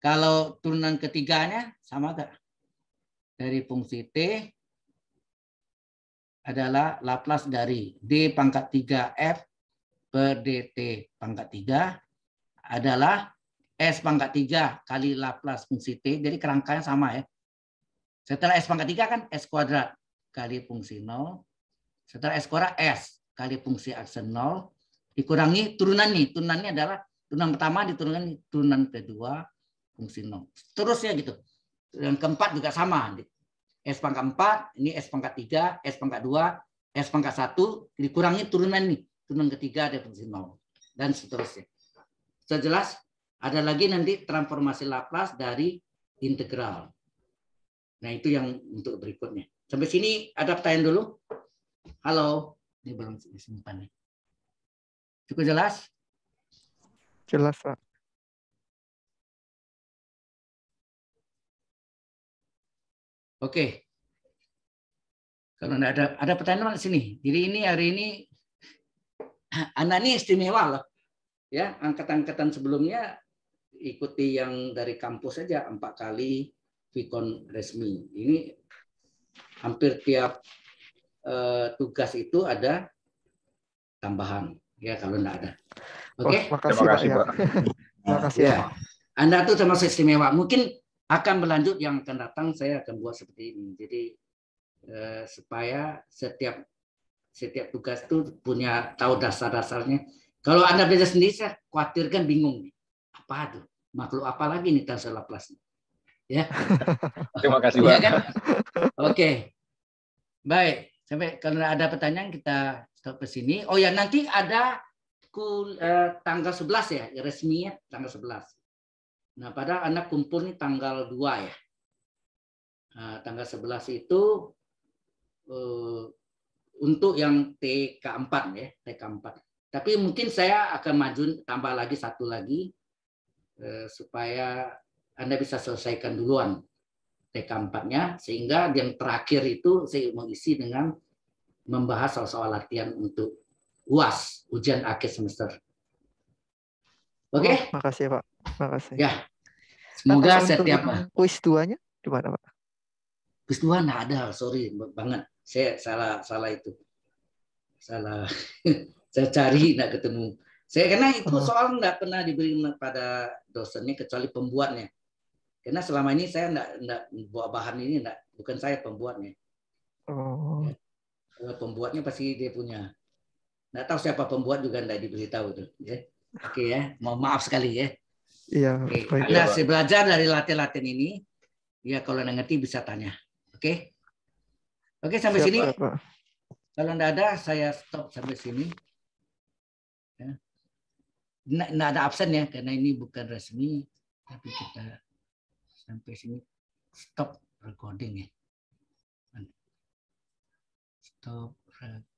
Kalau turunan ketiganya sama gak? Dari fungsi T adalah Laplace dari D pangkat 3 F per DT pangkat 3 adalah S pangkat 3 kali Laplace fungsi T. Jadi kerangkanya sama ya. Setelah S pangkat 3 kan S kuadrat kali fungsi nol. Setelah S kuadrat S kali fungsi aksen nol dikurangi turunan nih turunannya adalah turunan pertama diturunkan turunan kedua fungsi nol terusnya gitu yang keempat juga sama s pangkat empat ini s pangkat tiga s pangkat dua s pangkat satu dikurangi turunan nih turunan ketiga ada fungsi nol dan seterusnya sudah jelas ada lagi nanti transformasi Laplace dari integral nah itu yang untuk berikutnya sampai sini ada pertanyaan dulu halo ini belum disimpan nih Cukup jelas? Jelas, Pak. Oke. Kalau ada ada pertanyaan di sini. Jadi ini hari ini anak ini istimewa loh. Ya, angkatan-angkatan sebelumnya ikuti yang dari kampus saja empat kali Vicon resmi. Ini hampir tiap uh, tugas itu ada tambahan ya kalau enggak ada. Oke. Okay? Terima kasih, Pak. Terima kasih. Ya. Anda tuh sama istimewa. Mungkin akan berlanjut yang akan datang saya akan buat seperti ini. Jadi eh, supaya setiap setiap tugas tuh punya tahu dasar-dasarnya. Kalau Anda belajar sendiri saya khawatirkan bingung nih. Apa tuh? Makhluk apa lagi nih tanpa Laplace? Ya. Terima kasih, Pak. Ya, kan? Oke. Okay. Baik. Sampai kalau ada pertanyaan kita stop ke sini. Oh ya nanti ada kul, eh, tanggal 11 ya, ya, resmi ya, tanggal 11. Nah, pada anak kumpul nih tanggal 2 ya. Nah, tanggal 11 itu eh, untuk yang TK4 ya, TK4. Tapi mungkin saya akan maju tambah lagi satu lagi eh, supaya Anda bisa selesaikan duluan TK4-nya sehingga yang terakhir itu saya mengisi dengan membahas soal-soal latihan untuk UAS, ujian akhir semester. Oke? Okay? Oh, makasih Pak. Makasih. Ya. Semoga Atas setiap ya, kuis duanya di mana Pak? Kuis dua nggak ada, sorry banget. Saya salah salah itu. Salah. saya cari nggak ketemu. Saya karena itu oh. soal nggak pernah diberi pada dosennya kecuali pembuatnya. Karena selama ini saya enggak, enggak buat bahan ini enggak, bukan saya pembuatnya. Oh. Ya. Pembuatnya pasti dia punya. Enggak tahu siapa pembuat juga enggak diberitahu tuh. Ya. Oke okay, ya, mohon maaf sekali ya. Iya. Okay. Nah, iya, saya belajar dari latihan-latihan ini, ya kalau enggak ngerti bisa tanya. Oke. Okay? Oke okay, sampai siapa, sini. Apa? Kalau enggak ada, saya stop sampai sini. Ya. Nah, ada absen ya, karena ini bukan resmi, tapi kita sampai sini stop recording ya. Stop recording.